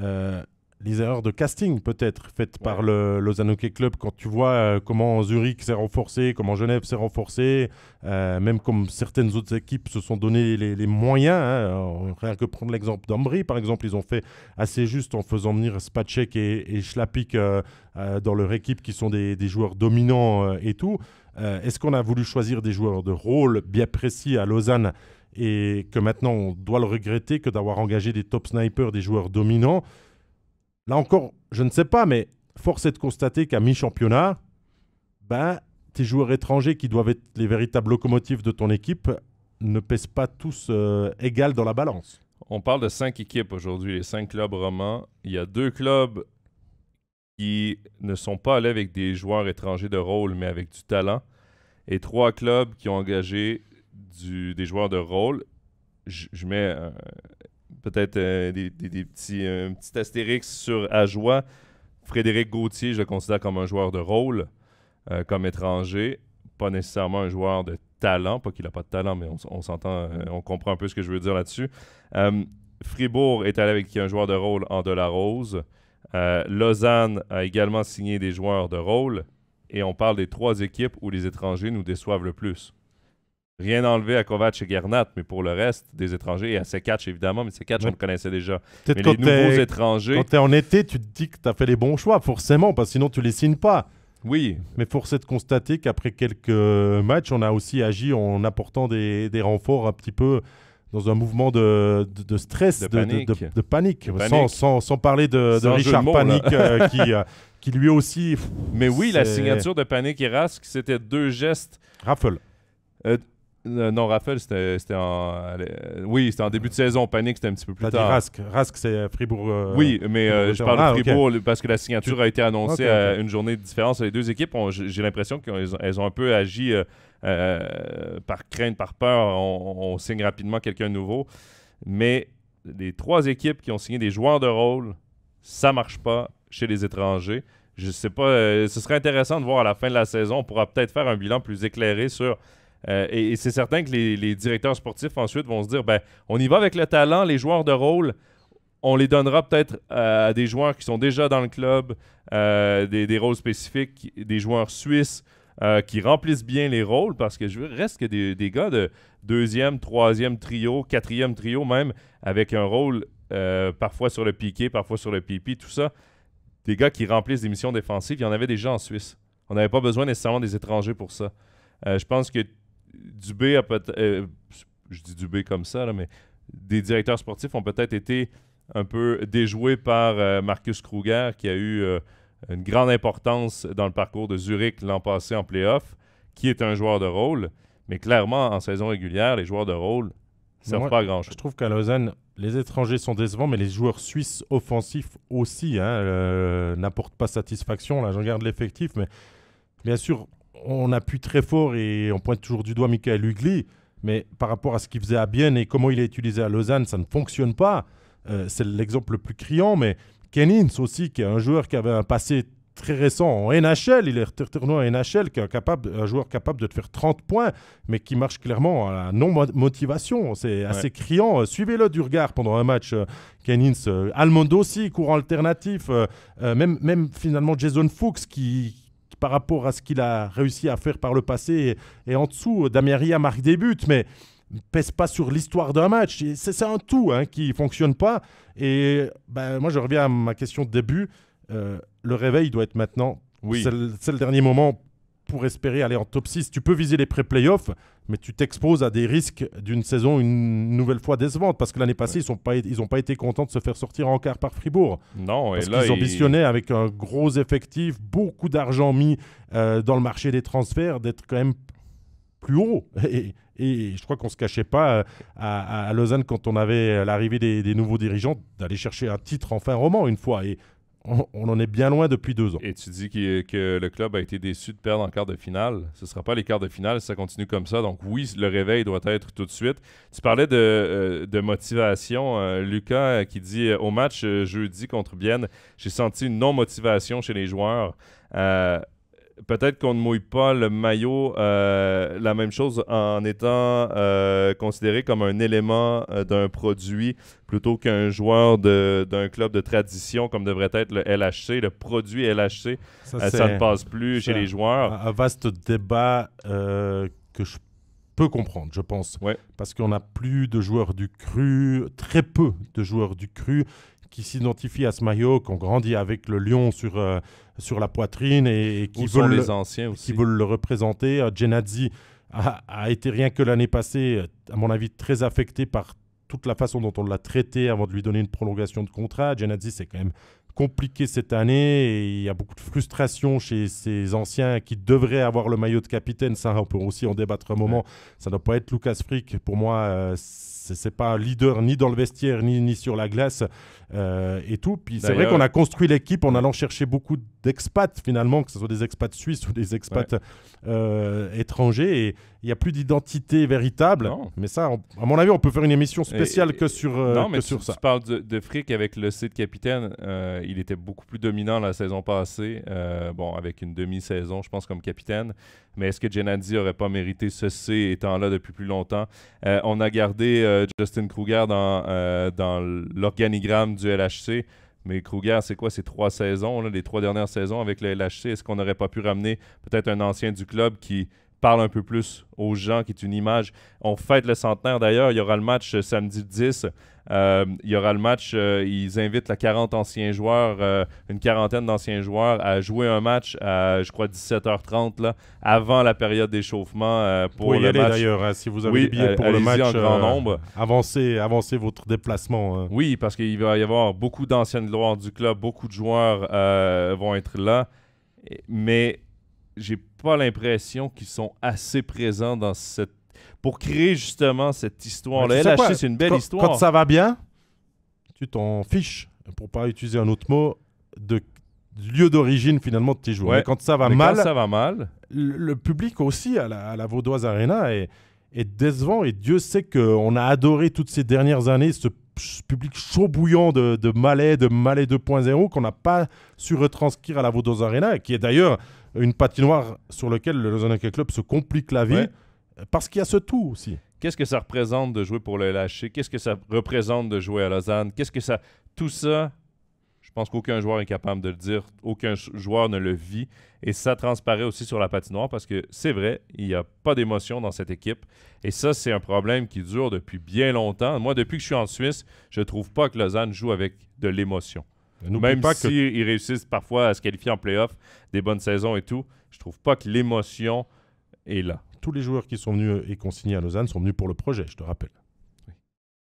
Euh, les erreurs de casting peut-être faites par le Lausanne Hockey Club quand tu vois euh, comment Zurich s'est renforcé, comment Genève s'est renforcé, euh, même comme certaines autres équipes se sont donné les, moyens. Hein. rien que prendre l'exemple d'Ambry, par exemple, ils ont fait assez juste en faisant venir Spacek et, et Schlappik euh, dans leur équipe qui sont des, des joueurs dominants et tout. Est-ce qu'on a voulu choisir des joueurs de rôle bien précis à Lausanne et que maintenant on doit le regretter que d'avoir engagé des top snipers, des joueurs dominants là encore, je ne sais pas, mais force est de constater qu'à mi-championnat, ben, tes joueurs étrangers qui doivent être les véritables locomotives de ton équipe ne pèsent pas tous euh, égal dans la balance. On parle de cinq équipes aujourd'hui, les cinq clubs romans. Il y a deux clubs qui ne sont pas allés avec des joueurs étrangers de rôle, mais avec du talent. Et trois clubs qui ont engagé du, des joueurs de rôle. Je, mets peut-être un euh, des, petits, euh, astérix sur Ajoie. Frédéric Gauthier, je le considère comme un joueur de rôle, euh, comme étranger, pas nécessairement un joueur de talent, pas qu'il n'a pas de talent, mais on, s'entend, mm. on comprend un peu ce que je veux dire là-dessus. Fribourg est allé avec un joueur de rôle en De La Rose. Lausanne a également signé des joueurs de rôle. Et on parle des trois équipes où les étrangers nous déçoivent le plus. Rien enlevé à Kovac et Gernat, mais pour le reste, des étrangers et à Sekatch évidemment, mais Sekatch, on le connaissait déjà. Mais les nouveaux étrangers. Quand t'es en été, tu te dis que tu as fait les bons choix, forcément, parce que sinon tu les signes pas. Oui. Mais force est de constater qu'après quelques matchs, on a aussi agi en apportant des, des renforts un petit peu dans un mouvement de, de, stress, de, de panique, Sans, Sans, parler de, Richard Panique euh, qui, euh, qui lui aussi. mais oui, la signature de Panique et Rask, c'était deux gestes. Raffle. Euh, euh, non, Raphaël, c'était en. Euh, oui, c'était en début de saison. Panique, c'était un petit peu plus tard. Rask. c'est euh, Fribourg. oui, mais je parle de ah, Fribourg parce que la signature a été annoncée à une journée de différence. Les deux équipes, j'ai l'impression qu'elles ont un peu agi par crainte, par peur. On, signe rapidement quelqu'un de nouveau. Mais les trois équipes qui ont signé des joueurs de rôle, ça marche pas chez les étrangers. Je sais pas. ce serait intéressant de voir à la fin de la saison. On pourra peut-être faire un bilan plus éclairé sur euh, et, c'est certain que les, directeurs sportifs ensuite vont se dire ben, on y va avec le talent, les joueurs de rôle. On les donnera peut-être euh, à des joueurs qui sont déjà dans le club, euh, des, rôles spécifiques, des joueurs suisses qui remplissent bien les rôles, parce que je veux reste que des, des gars de deuxième, troisième trio, quatrième trio même, avec un rôle parfois sur le piqué, parfois sur le pipi, tout ça. Des gars qui remplissent des missions défensives, il y en avait déjà en Suisse. On n'avait pas besoin nécessairement des étrangers pour ça. je pense que Dubé peut euh, je dis Dubé comme ça, mais des directeurs sportifs ont peut-être été un peu déjoués par euh, Marcus Kruger, qui a eu euh, une grande importance dans le parcours de Zurich l'an passé en playoff, qui est un joueur de rôle. Mais clairement, en saison régulière, les joueurs de rôle ne servent pas à grand-chose. Je trouve qu'à Lausanne, les étrangers sont décevants, mais les joueurs suisses offensifs aussi hein, n'apportent pas satisfaction. Là, j'en garde l'effectif, mais bien sûr, on appuie très fort et on pointe toujours du doigt Michael Hugli, mais par rapport à ce qu'il faisait à Bienne et comment il est utilisé à Lausanne, ça ne fonctionne pas. Euh, c'est l'exemple le plus criant, mais Kenins aussi, qui est un joueur qui avait un passé très récent en NHL, il est retourné en NHL, qui est capable, un joueur capable de te faire 30 points, mais qui marche clairement à la non-motivation. C'est assez criant. Euh, suivez-le du regard pendant un match. Euh, Kenins, Almondo aussi, courant alternatif, même, même finalement Jason Fuchs qui, par rapport à ce qu'il a réussi à faire par le passé. Et, en dessous, Damien Ria marque des buts, mais pèse pas sur l'histoire d'un match. C'est un tout hein, qui fonctionne pas. Et ben, moi, je reviens à ma question de début. Euh, le réveil doit être maintenant. Oui. C'est le, dernier moment pour espérer aller en top 6. Tu peux viser les pré-playoffs, mais tu t'exposes à des risques d'une saison une nouvelle fois décevante parce que l'année passée, ils n'ont pas, pas été contents de se faire sortir en quart par Fribourg. Non, parce et ils ambitionnaient avec un gros effectif, beaucoup d'argent mis euh, dans le marché des transferts, d'être quand même plus haut. Et, je crois qu'on ne se cachait pas euh, à, Lausanne quand on avait l'arrivée des, nouveaux dirigeants d'aller chercher un titre enfin roman une fois. Et on, en est bien loin depuis deux ans. Et tu dis que, le club a été déçu de perdre en quart de finale. Ce ne sera pas les quarts de finale si ça continue comme ça. Donc oui, le réveil doit être tout de suite. Tu parlais de, euh, motivation. Euh, Lucas euh, qui dit au match jeudi contre Bienne, j'ai senti une non-motivation chez les joueurs peut-être qu'on ne mouille pas le maillot, euh, la même chose en étant euh, considéré comme un élément euh, d'un produit plutôt qu'un joueur d'un club de tradition comme devrait être le LHC, le produit LHC. Ça, ne passe plus chez les joueurs. Un vaste débat que je peux comprendre, je pense. Parce qu'on n'a plus de joueurs du cru, très peu de joueurs du cru qui s'identifient à ce maillot, qui ont grandi avec le lion sur, euh, sur la poitrine et, qui, veulent les le, anciens qui veulent le représenter. Euh, Genazzi a, a, été rien que l'année passée, euh, à mon avis, très affecté par toute la façon dont on l'a traité avant de lui donner une prolongation de contrat. Genazzi, c'est quand même compliqué cette année et il y a beaucoup de frustration chez ces anciens qui devraient avoir le maillot de capitaine. Ça, on peut aussi en débattre un moment. Ça ne doit pas être Lucas Frick. Pour moi, c'est pas leader ni dans le vestiaire ni, ni sur la glace euh, et tout. Puis c'est vrai qu'on a construit l'équipe en allant chercher beaucoup d'expats finalement, que ce soit des expats suisses ou des expats euh, étrangers. Et il n'y a plus d'identité véritable. Mais ça, à mon avis, on peut faire une émission spéciale que sur, euh, mais sur ça. Tu parles de, fric avec le site capitaine. il était beaucoup plus dominant la saison passée. bon, avec une demi-saison, je pense, comme capitaine mais est-ce que Gennady n'aurait pas mérité ceci étant là depuis plus longtemps? Euh, on a gardé euh, Justin Kruger dans, euh, l'organigramme du LHC, mais Kruger, c'est quoi ces trois saisons, les trois dernières saisons avec le LHC? Est-ce qu'on n'aurait pas pu ramener peut-être un ancien du club qui parle un peu plus aux gens, qui est une image? On fête le centenaire d'ailleurs, il y aura le match samedi 10. Euh, il y aura le match, euh, ils invitent la 40 anciens joueurs, euh, une quarantaine d'anciens joueurs à jouer un match à, je crois, 17h30, là, avant la période d'échauffement pour le y aller, d'ailleurs, hein, si vous avez des billets pour le match. grand Avancez, avancez votre déplacement. Hein. Oui, parce qu'il va y avoir beaucoup d'anciennes gloires du club, beaucoup de joueurs vont être là, mais j'ai pas l'impression qu'ils sont assez présents dans cette pour créer justement cette histoire-là. LHC, c'est une belle histoire. Quand ça va bien, tu t'en fiches, pour pas utiliser un autre mot, de, lieu d'origine finalement de tes joueurs. Mais quand ça va mal, ça va mal. Le, public aussi à la, Vaudoise Arena est, décevant et Dieu sait qu'on a adoré toutes ces dernières années ce public chaud bouillant de, Malais, de Malais 2.0 qu'on n'a pas su retranscrire à la Vaudoise Arena qui est d'ailleurs une patinoire sur laquelle le Lausanne Club se complique la vie. Euh, parce qu'il y a ce tout aussi. Qu'est-ce que ça représente de jouer pour le LHC? Qu'est-ce que ça représente de jouer à Lausanne? Qu'est-ce que ça. Tout ça, je pense qu'aucun joueur est capable de le dire. Aucun joueur ne le vit. Et ça transparaît aussi sur la patinoire parce que c'est vrai, il n'y a pas d'émotion dans cette équipe. Et ça, c'est un problème qui dure depuis bien longtemps. Moi, depuis que je suis en Suisse, je ne trouve pas que Lausanne joue avec de l'émotion. Même s'ils si réussissent parfois à se qualifier en playoff, des bonnes saisons et tout, je ne trouve pas que l'émotion est là tous les joueurs qui sont venus euh, et consignés à Lausanne sont venus pour le projet, je te rappelle.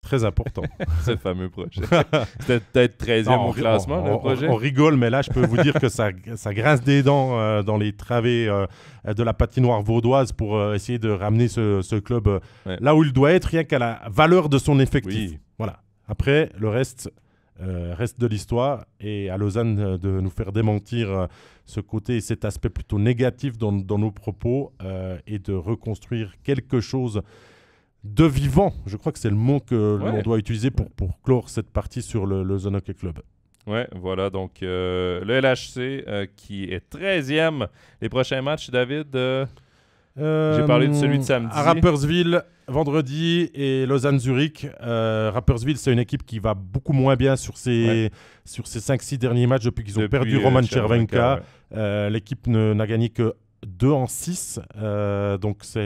Très important. Ce fameux projet. C'était peut-être 13e au classement, on, le projet. On, rigole, mais là, je peux vous dire que ça, ça grince des dents euh, dans les travées euh, de la patinoire vaudoise pour essayer de ramener ce, ce club là où il doit être, rien qu'à la valeur de son effectif. Voilà. Après, le reste reste de l'histoire et à Lausanne de nous faire démentir ce côté et cet aspect plutôt négatif dans, nos propos euh, et de reconstruire quelque chose de vivant. Je crois que c'est le mot que l'on doit utiliser pour, pour clore cette partie sur le, le Zone Club. Ouais, voilà. Donc, euh, le LHC euh, qui est 13e. Les prochains matchs, David j'ai parlé de celui de euh, samedi. À Rappersville, vendredi, et Lausanne-Zurich. Euh, Rappersville, c'est une équipe qui va beaucoup moins bien sur ces sur ses 5-6 derniers matchs depuis qu'ils ont perdu euh, Roman Chervenka. Euh, l'équipe n'a gagné que 2 en 6. donc, c'est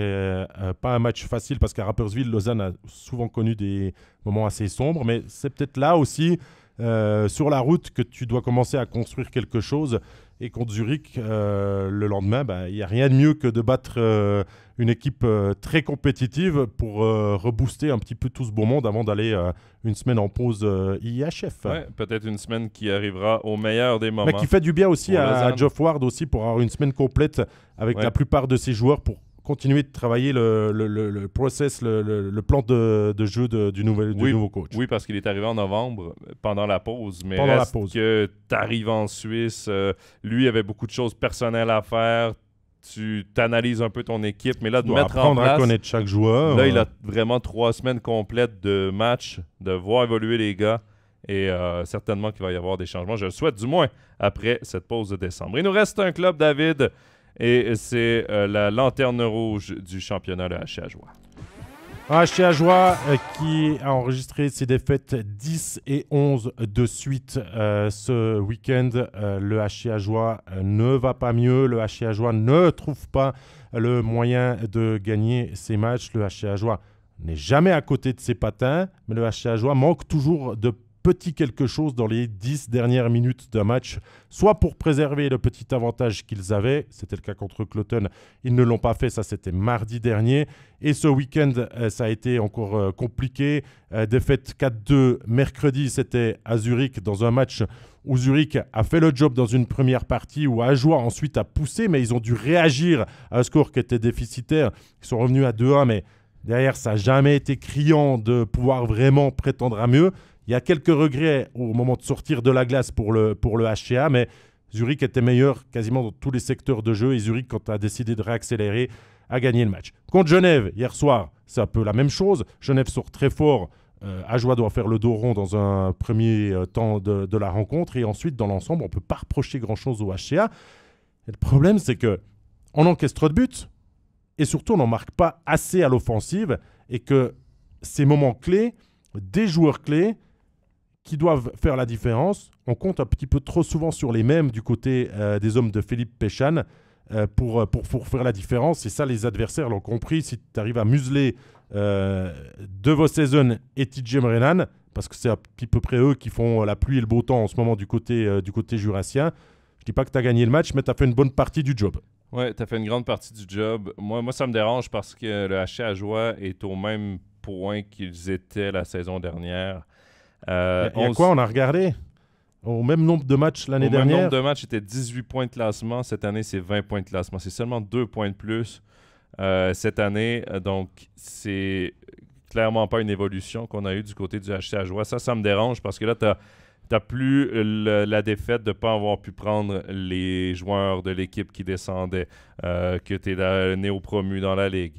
n'est pas un match facile parce qu'à Rappersville, Lausanne a souvent connu des moments assez sombres. Mais c'est peut-être là aussi, sur la route, que tu dois commencer à construire quelque chose et contre Zurich, euh, le lendemain, bah, il y n'y a rien de mieux que de battre euh, une équipe euh, très compétitive pour rebooster un petit peu tout ce beau monde avant d'aller une semaine en pause IHF. Ouais, peut-être une semaine qui arrivera au meilleur des moments. Mais qui fait du bien aussi hein, à, à, Geoff Ward aussi pour avoir une semaine complète avec la plupart de ses joueurs pour continuer de travailler le, process, le, plan de, jeu du, nouveau coach. Oui, parce qu'il est arrivé en novembre pendant la pause. Mais pendant que tu arrives en Suisse, euh, lui avait beaucoup de choses personnelles à faire. Tu analyses un peu ton équipe, mais là, de mettre en place. à connaître chaque joueur. Là, il a vraiment trois semaines complètes de matchs, de voir évoluer les gars. Et euh, certainement qu'il va y avoir des changements. Je le souhaite du moins après cette pause de décembre. Il nous reste un club, David. Et c'est euh, la lanterne rouge du championnat de haché Ah, haché qui a enregistré ses défaites 10 et 11 de suite euh, ce week-end. Euh, le Chiajois ne va pas mieux. Le joie ne trouve pas le moyen de gagner ses matchs. Le joie n'est jamais à côté de ses patins, mais le joie manque toujours de petit quelque chose dans les dix dernières minutes d'un match, soit pour préserver le petit avantage qu'ils avaient, c'était le cas contre Cloton, ils ne l'ont pas fait, ça c'était mardi dernier, et ce week-end euh, ça a été encore euh, compliqué, euh, défaite 4-2 mercredi, c'était à Zurich dans un match où Zurich a fait le job dans une première partie, où Ajoie ensuite a poussé, mais ils ont dû réagir à un score qui était déficitaire, ils sont revenus à 2-1, mais derrière ça n'a jamais été criant de pouvoir vraiment prétendre à mieux. Il y a quelques regrets au moment de sortir de la glace pour le, pour le HCA, mais Zurich était meilleur quasiment dans tous les secteurs de jeu et Zurich, quand a décidé de réaccélérer, a gagné le match. Contre Genève, hier soir, c'est un peu la même chose. Genève sort très fort. Euh, Ajoie doit faire le dos rond dans un premier euh, temps de, de, la rencontre et ensuite, dans l'ensemble, on ne peut pas reprocher grand-chose au HCA. le problème, c'est que on encaisse trop de buts et surtout, on n'en marque pas assez à l'offensive et que ces moments clés, des joueurs clés, qui doivent faire la différence. On compte un petit peu trop souvent sur les mêmes du côté euh, des hommes de Philippe Péchan euh, pour, euh, pour, pour, faire la différence. Et ça, les adversaires l'ont compris. Si tu arrives à museler euh, De et TJ Renan, parce que c'est à peu près eux qui font la pluie et le beau temps en ce moment du côté, du côté jurassien, je dis pas que tu as gagné le match, mais tu as fait une bonne partie du job. Ouais, tu as fait une grande partie du job. Moi, moi ça me dérange parce que le haché à joie est au même point qu'ils étaient la saison dernière. Euh, quoi On a regardé au même nombre de matchs l'année dernière. Le même nombre de matchs était 18 points de classement. Cette année, c'est 20 points de classement. C'est seulement 2 points de plus euh, cette année. Euh, donc, c'est clairement pas une évolution qu'on a eue du côté du HC Ça, ça me dérange parce que là, tu as, plus la défaite de ne pas avoir pu prendre les joueurs de l'équipe qui descendaient, euh, que tu es néo-promu dans la ligue,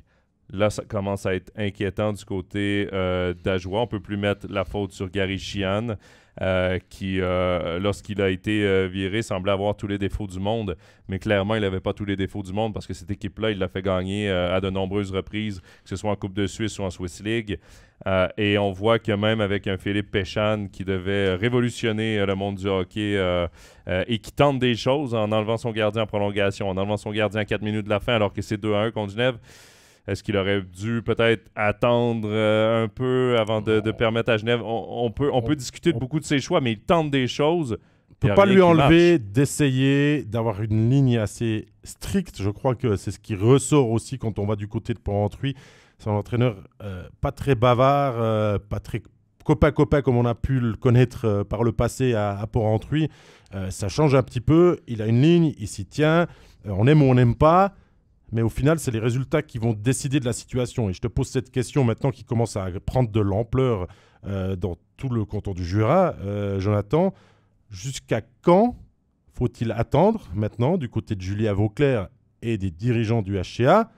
Là, ça commence à être inquiétant du côté euh, d'Ajoua. On On peut plus mettre la faute sur Gary Chian, euh, qui, euh, lorsqu'il a été viré, semblait avoir tous les défauts du monde. Mais clairement, il n'avait pas tous les défauts du monde parce que cette équipe-là, il l'a fait gagner à de nombreuses reprises, que ce soit en Coupe de Suisse ou en Swiss League. et on voit que même avec un Philippe Péchan qui devait révolutionner le monde du hockey et qui tente des choses en enlevant son gardien en prolongation, en enlevant son gardien à 4 minutes de la fin alors que c'est 2 1 contre Genève. Est-ce qu'il aurait dû peut-être attendre euh, un peu avant de, permettre à Genève on, peut, on, discuter de beaucoup de ses choix, mais il tente des choses. On peut pas lui enlever d'essayer d'avoir une ligne assez stricte. Je crois que c'est ce qui ressort aussi quand on va du côté de Port-Entruy. C'est un entraîneur euh, pas très bavard, euh, pas très copain-copain comme on a pu le connaître par le passé à, Port-Entruy. ça change un petit peu. Il a une ligne, il s'y tient. on aime ou on n'aime pas mais au final, c'est les résultats qui vont décider de la situation. Et je te pose cette question maintenant qui commence à prendre de l'ampleur euh, dans tout le canton du Jura, euh, Jonathan. Jusqu'à quand faut-il attendre maintenant du côté de Julia Vauclair et des dirigeants du HCA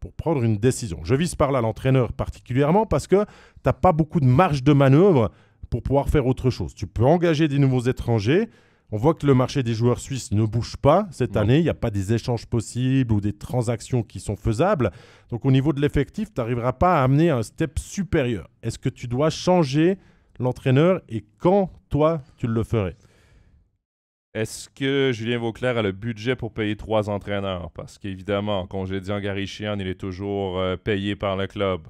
pour prendre une décision Je vise par là l'entraîneur particulièrement parce que tu n'as pas beaucoup de marge de manœuvre pour pouvoir faire autre chose. Tu peux engager des nouveaux étrangers, on voit que le marché des joueurs suisses ne bouge pas cette année. Il n'y a pas des échanges possibles ou des transactions qui sont faisables. Donc au niveau de l'effectif, tu n'arriveras pas à amener un step supérieur. Est-ce que tu dois changer l'entraîneur et quand, toi, tu le ferais est-ce que Julien Vauclair a le budget pour payer trois entraîneurs? Parce qu'évidemment, dit Gary Chian, il est toujours euh, payé par le club.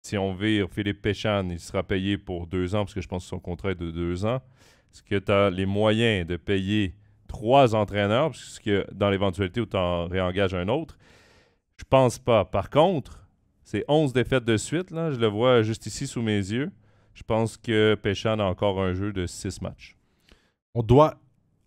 Si on vire Philippe Péchan, il sera payé pour deux ans, parce que je pense que son contrat est de deux ans. Est-ce que tu as les moyens de payer trois entraîneurs, puisque dans l'éventualité où tu en réengages un autre? Je pense pas. Par contre, c'est 11 défaites de suite, là, je le vois juste ici sous mes yeux. Je pense que Péchan a encore un jeu de 6 matchs. On doit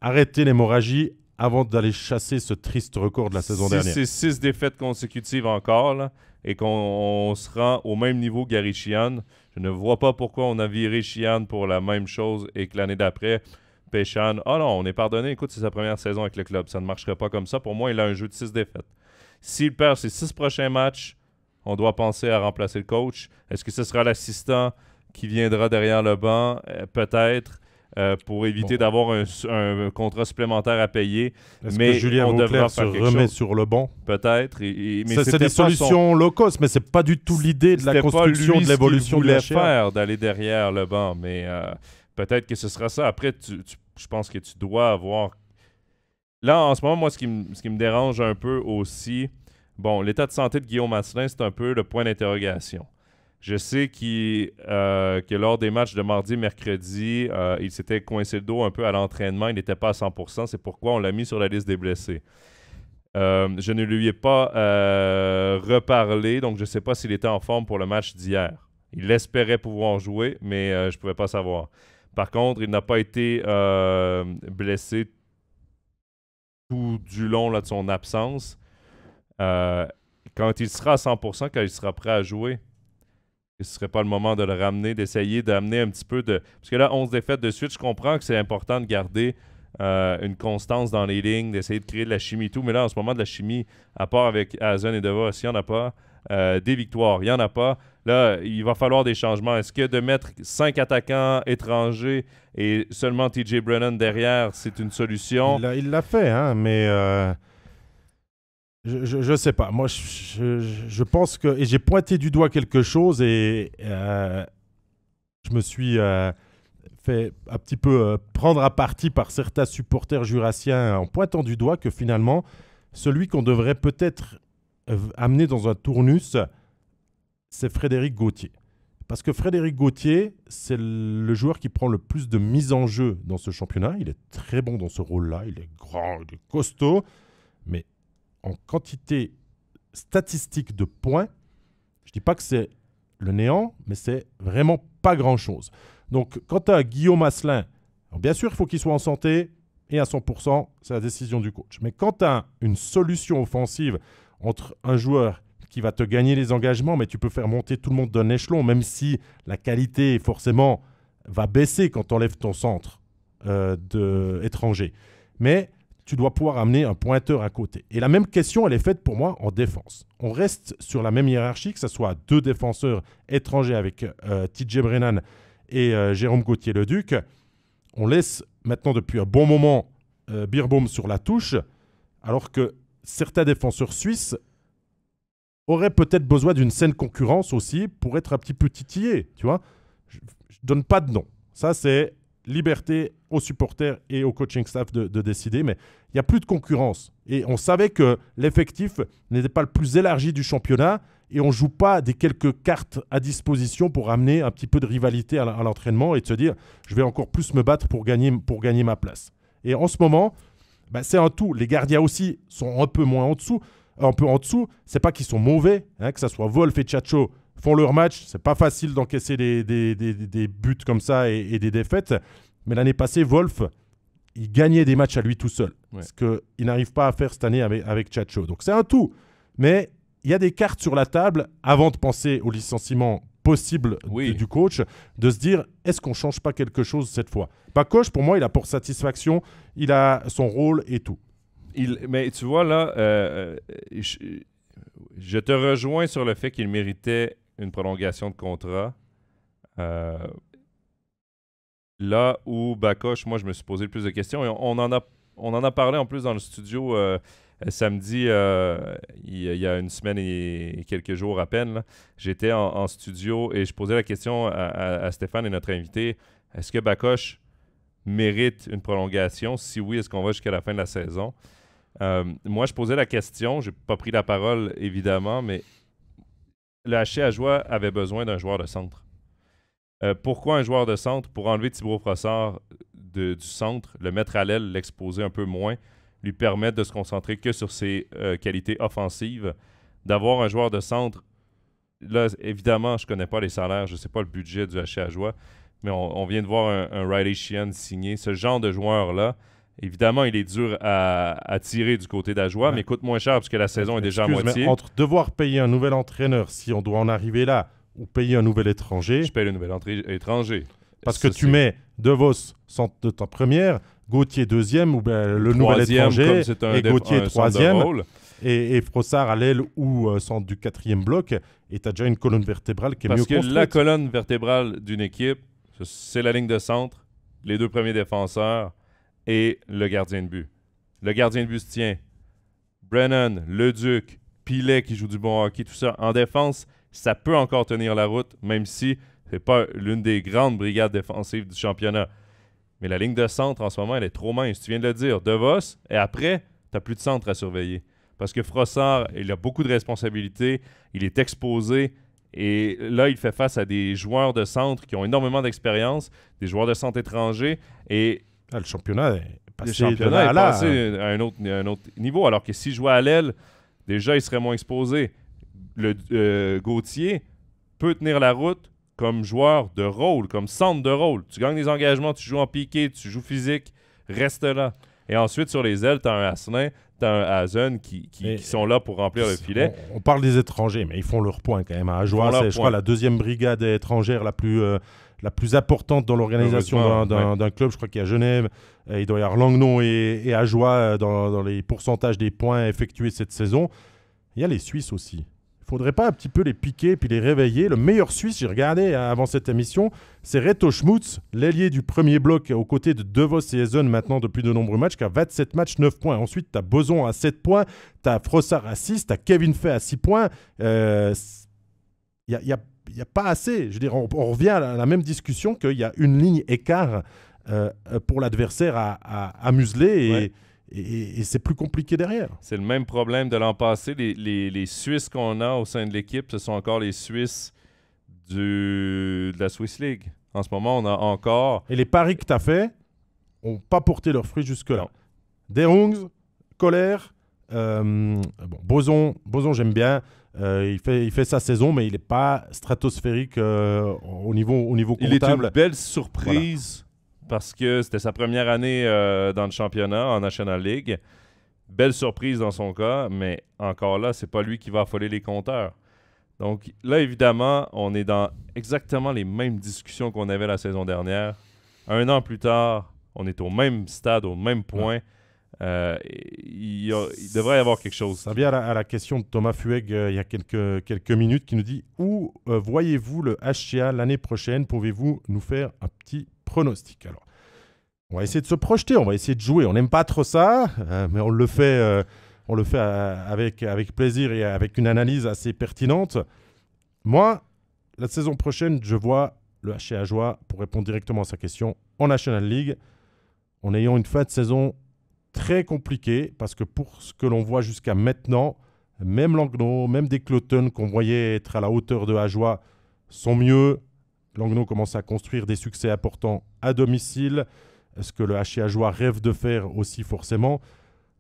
arrêter l'hémorragie avant d'aller chasser ce triste record de la saison six, dernière. C'est 6 défaites consécutives encore et qu'on se rend au même niveau Gary Je ne vois pas pourquoi on a viré Chian pour la même chose et que l'année d'après, Péchan, oh non, on est pardonné, écoute, c'est sa première saison avec le club, ça ne marcherait pas comme ça. Pour moi, il a un jeu de six défaites. S'il perd ses six prochains matchs, on doit penser à remplacer le coach. Est-ce que ce sera l'assistant qui viendra derrière le banc? Euh, peut-être. Euh, pour éviter d'avoir un, contrat supplémentaire à payer. Mais Julien on devrait se remet sur le banc Peut-être. c'est des solutions son... low cost, mais c'est pas du tout l'idée de la construction, de l'évolution de la d'aller derrière le banc, mais euh, peut-être que ce sera ça. Après, tu, je pense que tu dois avoir. Là, en ce moment, moi, ce qui, me dérange un peu aussi, bon, l'état de santé de Guillaume Asselin, c'est un peu le point d'interrogation. Je sais qu euh, que lors des matchs de mardi mercredi, euh, il s'était coincé le dos un peu à l'entraînement. Il n'était pas à 100 C'est pourquoi on l'a mis sur la liste des blessés. Euh, je ne lui ai pas reparlé, donc je ne sais pas s'il était en forme pour le match d'hier. Il espérait pouvoir jouer, mais je ne pouvais pas savoir. Par contre, il n'a pas été blessé tout du long de son absence. quand il sera à 100%, quand il sera prêt à jouer, ce ne serait pas le moment de le ramener, d'essayer d'amener un petit peu de. Parce que là, 11 défaites de suite, je comprends que c'est important de garder euh, une constance dans les lignes, d'essayer de créer de la chimie et tout. Mais là, en ce moment, de la chimie, à part avec Hazen et DeVos, il n'y en a pas, euh, des victoires, il n'y en a pas. Là, il va falloir des changements. Est-ce que de mettre cinq attaquants étrangers et seulement TJ Brennan derrière, c'est une solution? Il l'a fait, hein, mais. Euh, je ne sais pas. Moi, je, pense que. Et j'ai pointé du doigt quelque chose et euh, je me suis euh, fait un petit peu euh, prendre à partie par certains supporters jurassiens en pointant du doigt que finalement, celui qu'on devrait peut-être amener dans un tournus, c'est Frédéric Gauthier. Parce que Frédéric Gauthier, c'est le joueur qui prend le plus de mise en jeu dans ce championnat. Il est très bon dans ce rôle-là. Il est grand, il est costaud en quantité statistique de points, je dis pas que c'est le néant, mais c'est vraiment pas grand-chose. Donc, quant à Guillaume Asselin, bien sûr, il faut qu'il soit en santé et à 100%, c'est la décision du coach. Mais quand tu as une solution offensive entre un joueur qui va te gagner les engagements, mais tu peux faire monter tout le monde d'un échelon, même si la qualité, forcément, va baisser quand tu enlèves ton centre euh, de Mais tu dois pouvoir amener un pointeur à côté. Et la même question, elle est faite pour moi en défense. On reste sur la même hiérarchie, que ce soit deux défenseurs étrangers avec euh, TJ Brennan et euh, Jérôme Gauthier-Leduc. On laisse maintenant depuis un bon moment euh, Birbaum sur la touche, alors que certains défenseurs suisses auraient peut-être besoin d'une saine concurrence aussi pour être un petit peu titillés, tu vois. Je, ne donne pas de nom. Ça, c'est liberté aux supporters et au coaching staff de, décider, mais il n'y a plus de concurrence. Et on savait que l'effectif n'était pas le plus élargi du championnat et on joue pas des quelques cartes à disposition pour amener un petit peu de rivalité à l'entraînement et de se dire je vais encore plus me battre pour gagner, pour gagner ma place. Et en ce moment, bah, c'est un tout. Les gardiens aussi sont un peu moins en dessous. Un peu en dessous, c'est pas qu'ils sont mauvais, hein, que ce soit Wolf et Chacho, font leur match. C'est pas facile d'encaisser des, des, des, buts comme ça et, des défaites. Mais l'année passée, Wolf, il gagnait des matchs à lui tout seul. Ce qu'il n'arrive pas à faire cette année avec, avec Chacho. Donc c'est un tout. Mais il y a des cartes sur la table avant de penser au licenciement possible du coach, de se dire est-ce qu'on change pas quelque chose cette fois Pas coach, pour moi, il a pour satisfaction, il a son rôle et tout. Il, mais tu vois, là, euh, euh, je, te rejoins sur le fait qu'il méritait une prolongation de contrat. Euh, là où Bakosh, moi, je me suis posé le plus de questions. Et on, en a, on en a parlé en plus dans le studio euh, samedi, euh, il, y a une semaine et quelques jours à peine. J'étais en, studio et je posais la question à, Stéphane et notre invité est-ce que Bakoche mérite une prolongation Si oui, est-ce qu'on va jusqu'à la fin de la saison moi, je posais la question, j'ai pas pris la parole évidemment, mais le HC joie avait besoin d'un joueur de centre. Euh, pourquoi un joueur de centre Pour enlever Thibaut Frossard du centre, le mettre à l'aile, l'exposer un peu moins, lui permettre de se concentrer que sur ses euh, qualités offensives. D'avoir un joueur de centre, là, évidemment, je ne connais pas les salaires, je ne sais pas le budget du HC à joie, mais on, vient de voir un, un Riley Sheehan signé. Ce genre de joueur-là, Évidemment, il est dur à, tirer du côté d'Ajoie, ouais. mais coûte moins cher parce que la saison est déjà à moitié. entre devoir payer un nouvel entraîneur, si on doit en arriver là, ou payer un nouvel étranger. Je paye le nouvel étranger. Parce que tu mets De Vos centre de ta première, Gauthier deuxième, ou le nouvel étranger, et Gauthier troisième. Et, Frossard à l'aile ou euh, centre du quatrième bloc, et tu as déjà une colonne vertébrale qui est mieux construite. Parce que la colonne vertébrale d'une équipe, c'est la ligne de centre, les deux premiers défenseurs, et le gardien de but. Le gardien de but se tient. Brennan, Le Duc, Pilet qui joue du bon hockey, tout ça. En défense, ça peut encore tenir la route, même si c'est pas l'une des grandes brigades défensives du championnat. Mais la ligne de centre en ce moment, elle est trop mince. Tu viens de le dire. DeVos, et après, tu plus de centre à surveiller. Parce que Frossard, il a beaucoup de responsabilités, il est exposé. Et là, il fait face à des joueurs de centre qui ont énormément d'expérience, des joueurs de centre étrangers. Et ah, le championnat est passé, à, un autre, niveau. Alors que si jouait à l'aile, déjà, il serait moins exposé. Le euh, Gauthier peut tenir la route comme joueur de rôle, comme centre de rôle. Tu gagnes des engagements, tu joues en piqué, tu joues physique, reste là. Et ensuite, sur les ailes, tu as un Asselin, tu as un Hazen qui, qui, sont là pour remplir le filet. On, parle des étrangers, mais ils font leur point quand même. À joueur c'est, je crois, la deuxième brigade étrangère la plus. Euh, la plus importante dans l'organisation d'un club. Je crois qu'il y a Genève, euh, il doit y avoir Langnon et, et Ajoie euh, dans, les pourcentages des points effectués cette saison. Il y a les Suisses aussi. Il faudrait pas un petit peu les piquer puis les réveiller. Le meilleur Suisse, j'ai regardé euh, avant cette émission, c'est Reto Schmutz, l'ailier du premier bloc aux côtés de Devos et Ezen maintenant depuis de nombreux matchs, qui a 27 matchs, 9 points. Ensuite, tu as Boson à 7 points, tu as Frossard à 6, tu as Kevin Fay à 6 points. il y, a il n'y a pas assez. Je veux dire, on, revient à la, même discussion qu'il y a une ligne écart euh, euh, pour l'adversaire à, museler et, c'est plus compliqué derrière. C'est le même problème de l'an passé. Les, Suisses qu'on a au sein de l'équipe, ce sont encore les Suisses du, de la Swiss League. En ce moment, on a encore. Et les paris que tu as faits n'ont pas porté leurs fruits jusque-là. Derungs, Colère, euh, Boson, Boson j'aime bien. Euh, il, fait, sa saison, mais il n'est pas stratosphérique euh, au, niveau, au niveau comptable. Il est une belle surprise parce que c'était sa première année euh, dans le championnat en National League. Belle surprise dans son cas, mais encore là, c'est pas lui qui va affoler les compteurs. Donc là, évidemment, on est dans exactement les mêmes discussions qu'on avait la saison dernière. Un an plus tard, on est au même stade, au même point. Euh, il, devrait y avoir quelque chose. Ça vient à la, question de Thomas Fueg euh, il y a quelques, quelques minutes qui nous dit Où euh, voyez-vous le HCA l'année prochaine Pouvez-vous nous faire un petit pronostic Alors, on va essayer de se projeter, on va essayer de jouer. On n'aime pas trop ça, mais on le fait, on le fait avec, avec plaisir et avec une analyse assez pertinente. Moi, la saison prochaine, je vois le HCA joie pour répondre directement à sa question en National League en ayant une fin de saison très compliqué parce que pour ce que l'on voit jusqu'à maintenant, même Langnau, même des Cloton qu'on voyait être à la hauteur de Ajoie sont mieux. Langnau commence à construire des succès importants à domicile. ce que le HCA rêve de faire aussi forcément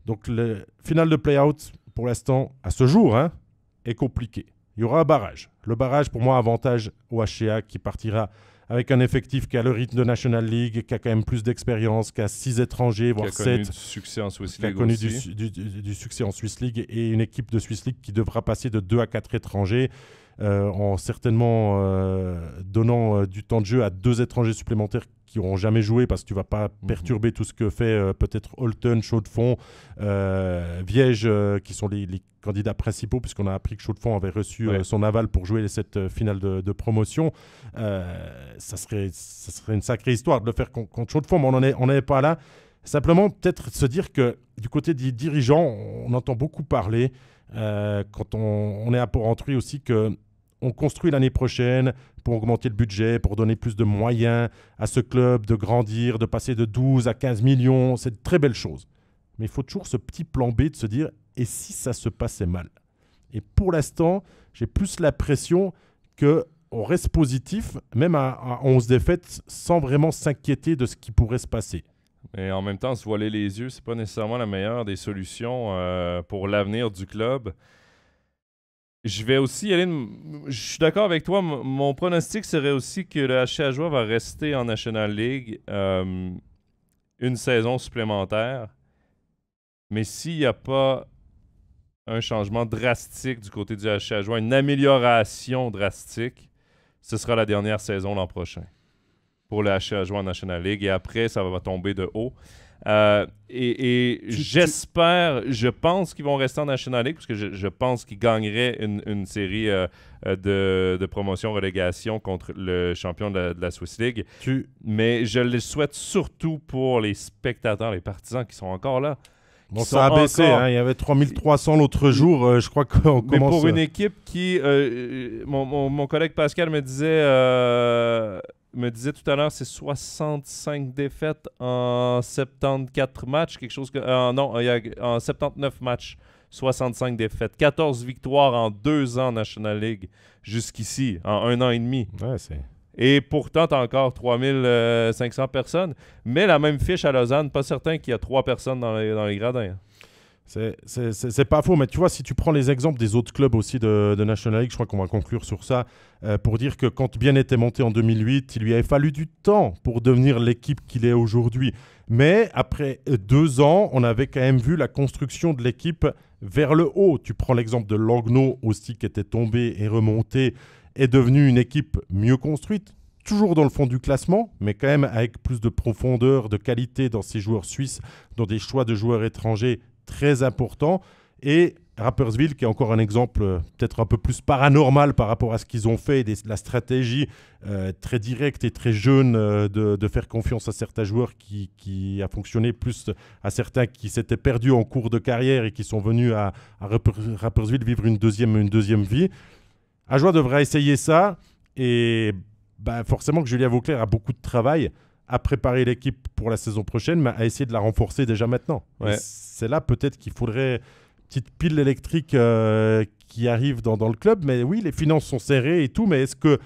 Donc le final de play-out, pour l'instant, à ce jour, hein, est compliqué. Il y aura un barrage. Le barrage, pour moi, avantage au HCA qui partira avec un effectif qui a le rythme de National League, qui a quand même plus d'expérience, qui a 6 étrangers, voire 7. Qui a connu du succès en Swiss League. Qui a connu Du, du, succès en Swiss League et une équipe de Swiss League qui devra passer de 2 à 4 étrangers. Euh, en certainement euh, donnant euh, du temps de jeu à deux étrangers supplémentaires qui n'auront jamais joué parce que tu vas pas mhm. perturber tout ce que fait peut-être Holton, Chaudfond, euh, Viège, qui sont les, candidats principaux, puisqu'on a appris que Chaudfond avait reçu son aval pour jouer cette finale de, de promotion. ça, serait, ça serait une sacrée histoire de le faire contre, contre mais on n'en est, on pas là. Simplement, peut-être se dire que du côté des dirigeants, on entend beaucoup parler, quand on, est à Porrentruy aussi, que on construit l'année prochaine pour augmenter le budget, pour donner plus de moyens à ce club, de grandir, de passer de 12 à 15 millions. C'est une très belle chose. Mais il faut toujours ce petit plan B de se dire, et si ça se passait mal Et pour l'instant, j'ai plus la pression que reste positif, même à, 11 défaites, sans vraiment s'inquiéter de ce qui pourrait se passer. Et en même temps, se voiler les yeux, c'est pas nécessairement la meilleure des solutions euh, pour l'avenir du club. Je vais aussi aller. Je suis d'accord avec toi. mon pronostic serait aussi que le Joie va rester en National League euh, une saison supplémentaire. Mais s'il n'y a pas un changement drastique du côté du Joie, une amélioration drastique, ce sera la dernière saison l'an prochain pour le Joie en National League. Et après, ça va tomber de haut. Euh, et, j'espère, je pense qu'ils vont rester en National League parce que je, pense qu'ils gagneraient une, série euh, euh, de, de promotion-relégation contre le champion de la, Swiss League. Tu... Mais je le souhaite surtout pour les spectateurs, les partisans qui sont encore là. Bon, ça a baissé. Hein. il y avait 3300 l'autre jour. je crois qu'on commence. Mais pour une équipe qui. mon, collègue Pascal me disait me disait tout à l'heure, c'est 65 défaites en 74 matchs, quelque chose que. Euh, non, il y a, en 79 matchs, 65 défaites. 14 victoires en deux ans en National League jusqu'ici, en un an et demi. Et pourtant, tu as encore 3500 euh, personnes. Mais la même fiche à Lausanne, pas certain qu'il y a trois personnes dans les gradins. Hein. C'est pas faux, mais tu vois, si tu prends les exemples des autres clubs aussi de, National League, je crois qu'on va conclure sur ça, euh, pour dire que quand Bien était monté en 2008, il lui avait fallu du temps pour devenir l'équipe qu'il est aujourd'hui. Mais après euh, deux ans, on avait quand même vu la construction de l'équipe vers le haut. Tu prends l'exemple de Langnau aussi, qui était tombé et remonté, est devenu une équipe mieux construite, toujours dans le fond du classement, mais quand même avec plus de profondeur, de qualité dans ses joueurs suisses, dans des choix de joueurs étrangers très important. Et Rappersville, qui est encore un exemple euh, peut-être un peu plus paranormal par rapport à ce qu'ils ont fait, la stratégie euh, très directe et très jeune euh, de, faire confiance à certains joueurs qui, a fonctionné, plus à certains qui s'étaient perdus en cours de carrière et qui sont venus à, Rappersville vivre une deuxième, une deuxième vie. Ajoie devra essayer ça et bah, forcément que Julia Vauclair a beaucoup de travail à préparer l'équipe pour la saison prochaine, mais à essayer de la renforcer déjà maintenant. C'est là peut-être qu'il faudrait une petite pile électrique euh, qui arrive dans, le club. Mais oui, les finances sont serrées et tout, mais est-ce que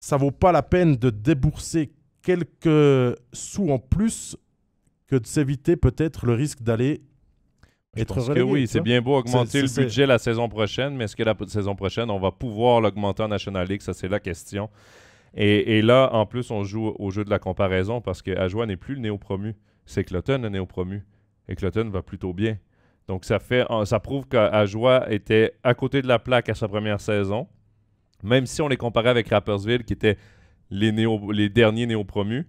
ça vaut pas la peine de débourser quelques sous en plus que de s'éviter peut-être le risque d'aller être que oui, c'est bien beau augmenter le budget la saison prochaine, mais est-ce que la saison prochaine, on va pouvoir l'augmenter en National League Ça, c'est la question. Et, là, en plus, on joue au jeu de la comparaison parce que n'est plus le néo-promu. C'est Cloton le néo-promu. Et Cloton va plutôt bien. Donc ça, fait, ça prouve qu'Ajoie était à côté de la plaque à sa première saison, même si on les comparait avec Rappersville, qui étaient les, derniers néo-promus.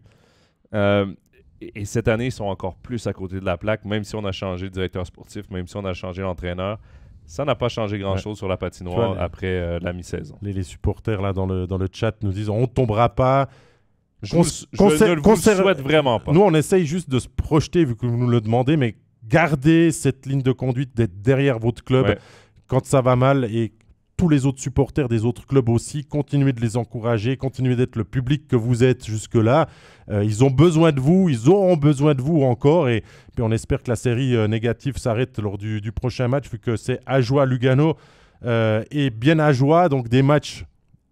Euh, et, cette année, ils sont encore plus à côté de la plaque, même si on a changé de directeur sportif, même si on a changé l'entraîneur. Ça n'a pas changé grand-chose sur la patinoire après euh, la mi-saison. Les, supporters là dans le, dans le chat nous disent on ne tombera pas. Je, ne le souhaite vraiment pas. Nous, on essaye juste de se projeter vu que vous nous le demandez, mais gardez cette ligne de conduite d'être derrière votre club quand ça va mal et tous les autres supporters des autres clubs aussi. Continuez de les encourager, continuez d'être le public que vous êtes jusque-là. Euh, ils ont besoin de vous, ils auront besoin de vous encore. Et puis on espère que la série euh, négative s'arrête lors du, prochain match, vu que c'est Ajoie-Lugano euh, et bien Ajoie, donc des matchs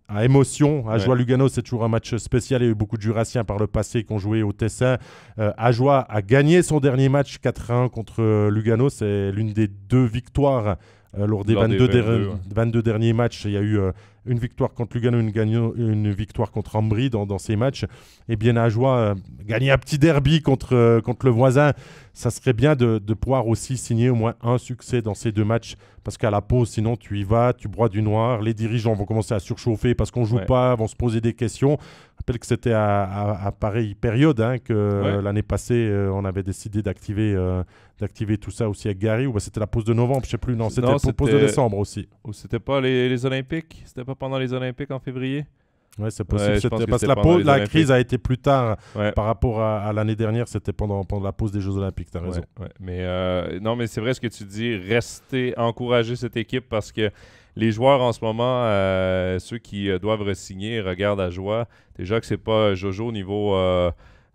à émotion. Ajoie Lugano, c'est toujours un match spécial. Il y a eu beaucoup de Jurassiens par le passé qui ont joué au Tessin. Euh, Ajoie a gagné son dernier match 4-1 contre Lugano. C'est l'une des deux victoires euh, lors des, 22, derniers matchs, il y a eu euh, une victoire contre Lugano, une, une victoire contre Ambry dans, ces matchs. Et bien à joie, euh, gagner un petit derby contre, euh, contre le voisin, ça serait bien de, pouvoir aussi signer au moins un succès dans ces deux matchs. Parce qu'à la pause, sinon tu y vas, tu broies du noir, les dirigeants vont commencer à surchauffer parce qu'on joue pas, vont se poser des questions. Je rappelle que c'était à, pareille période hein, que l'année passée, euh, on avait décidé d'activer d'activer tout ça aussi avec Gary ou c'était la pause de novembre, je sais plus. Non, c'était la pause de décembre aussi. Ou c'était pas les, Olympiques C'était pendant les Olympiques en février Oui, c'est possible. parce que la, crise a été plus tard par rapport à, l'année dernière. C'était pendant, pendant, la pause des Jeux Olympiques, tu as raison. mais euh, non, mais c'est vrai ce que tu dis. Restez, encourager cette équipe parce que les joueurs en ce moment, euh, ceux qui euh, doivent signer, regardent à joie. Déjà que c'est pas Jojo au niveau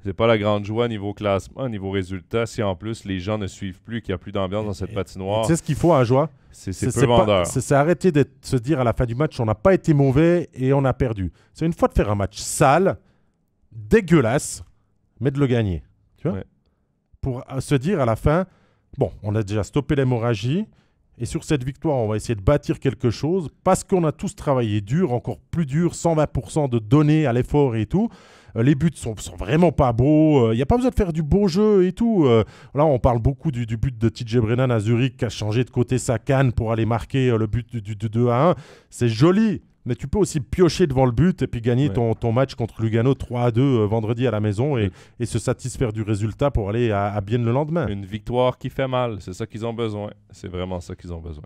c'est pas la grande joie niveau classement, niveau résultat, si en plus les gens ne suivent plus, qu'il n'y a plus d'ambiance dans cette patinoire. C'est ce qu'il faut à joie. C'est peu vendeur. C'est arrêter de se dire à la fin du match, on n'a pas été mauvais et on a perdu. C'est une fois de faire un match sale, dégueulasse, mais de le gagner. Tu vois Pour euh, se dire à la fin, bon, on a déjà stoppé l'hémorragie. Et sur cette victoire, on va essayer de bâtir quelque chose parce qu'on a tous travaillé dur, encore plus dur, 120% de données à l'effort et tout. Euh, les buts sont, sont vraiment pas beaux. Il euh, n'y a pas besoin de faire du beau jeu et tout. Euh. là, on parle beaucoup du, but de TJ Brennan à Zurich qui a changé de côté sa canne pour aller marquer le but du, 2 à 1. C'est joli, mais tu peux aussi piocher devant le but et puis gagner ton, match contre Lugano 3 à 2 vendredi à la maison et, se satisfaire du résultat pour aller à, bien le lendemain. Une victoire qui fait mal, c'est ça qu'ils ont besoin. C'est vraiment ça qu'ils ont besoin.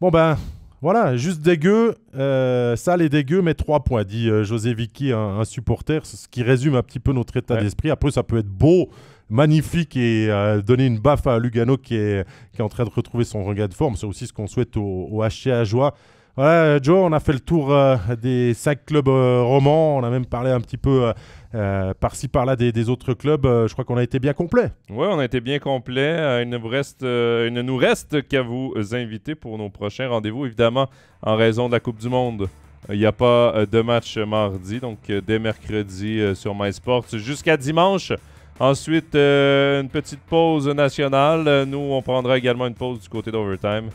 Bon ben, voilà, juste dégueu, euh, sale et dégueu, mais trois points, dit euh, José Vicky, un, supporter, ce qui résume un petit peu notre état d'esprit. Après, ça peut être beau, magnifique et euh, donner une baffe à Lugano qui est, qui est en train de retrouver son regard de forme. C'est aussi ce qu'on souhaite au, au à Joie. Ouais, Joe, on a fait le tour euh, des cinq clubs romands. Euh, romans. On a même parlé un petit peu euh, par-ci par-là des, autres clubs. je crois qu'on a été bien complet. Ouais, on a été bien complet. il, ne reste, il ne nous reste qu'à vous inviter pour nos prochains rendez-vous, évidemment, en raison de la Coupe du Monde. Il n'y a pas de match mardi, donc dès mercredi sur MySports jusqu'à dimanche. Ensuite, une petite pause nationale. Nous, on prendra également une pause du côté d'Overtime.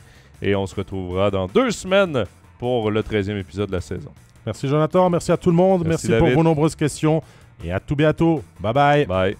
Et on se retrouvera dans deux semaines pour le 13e épisode de la saison. Merci Jonathan, merci à tout le monde, merci, pour vos nombreuses questions et à tout bientôt. Bye bye. Bye.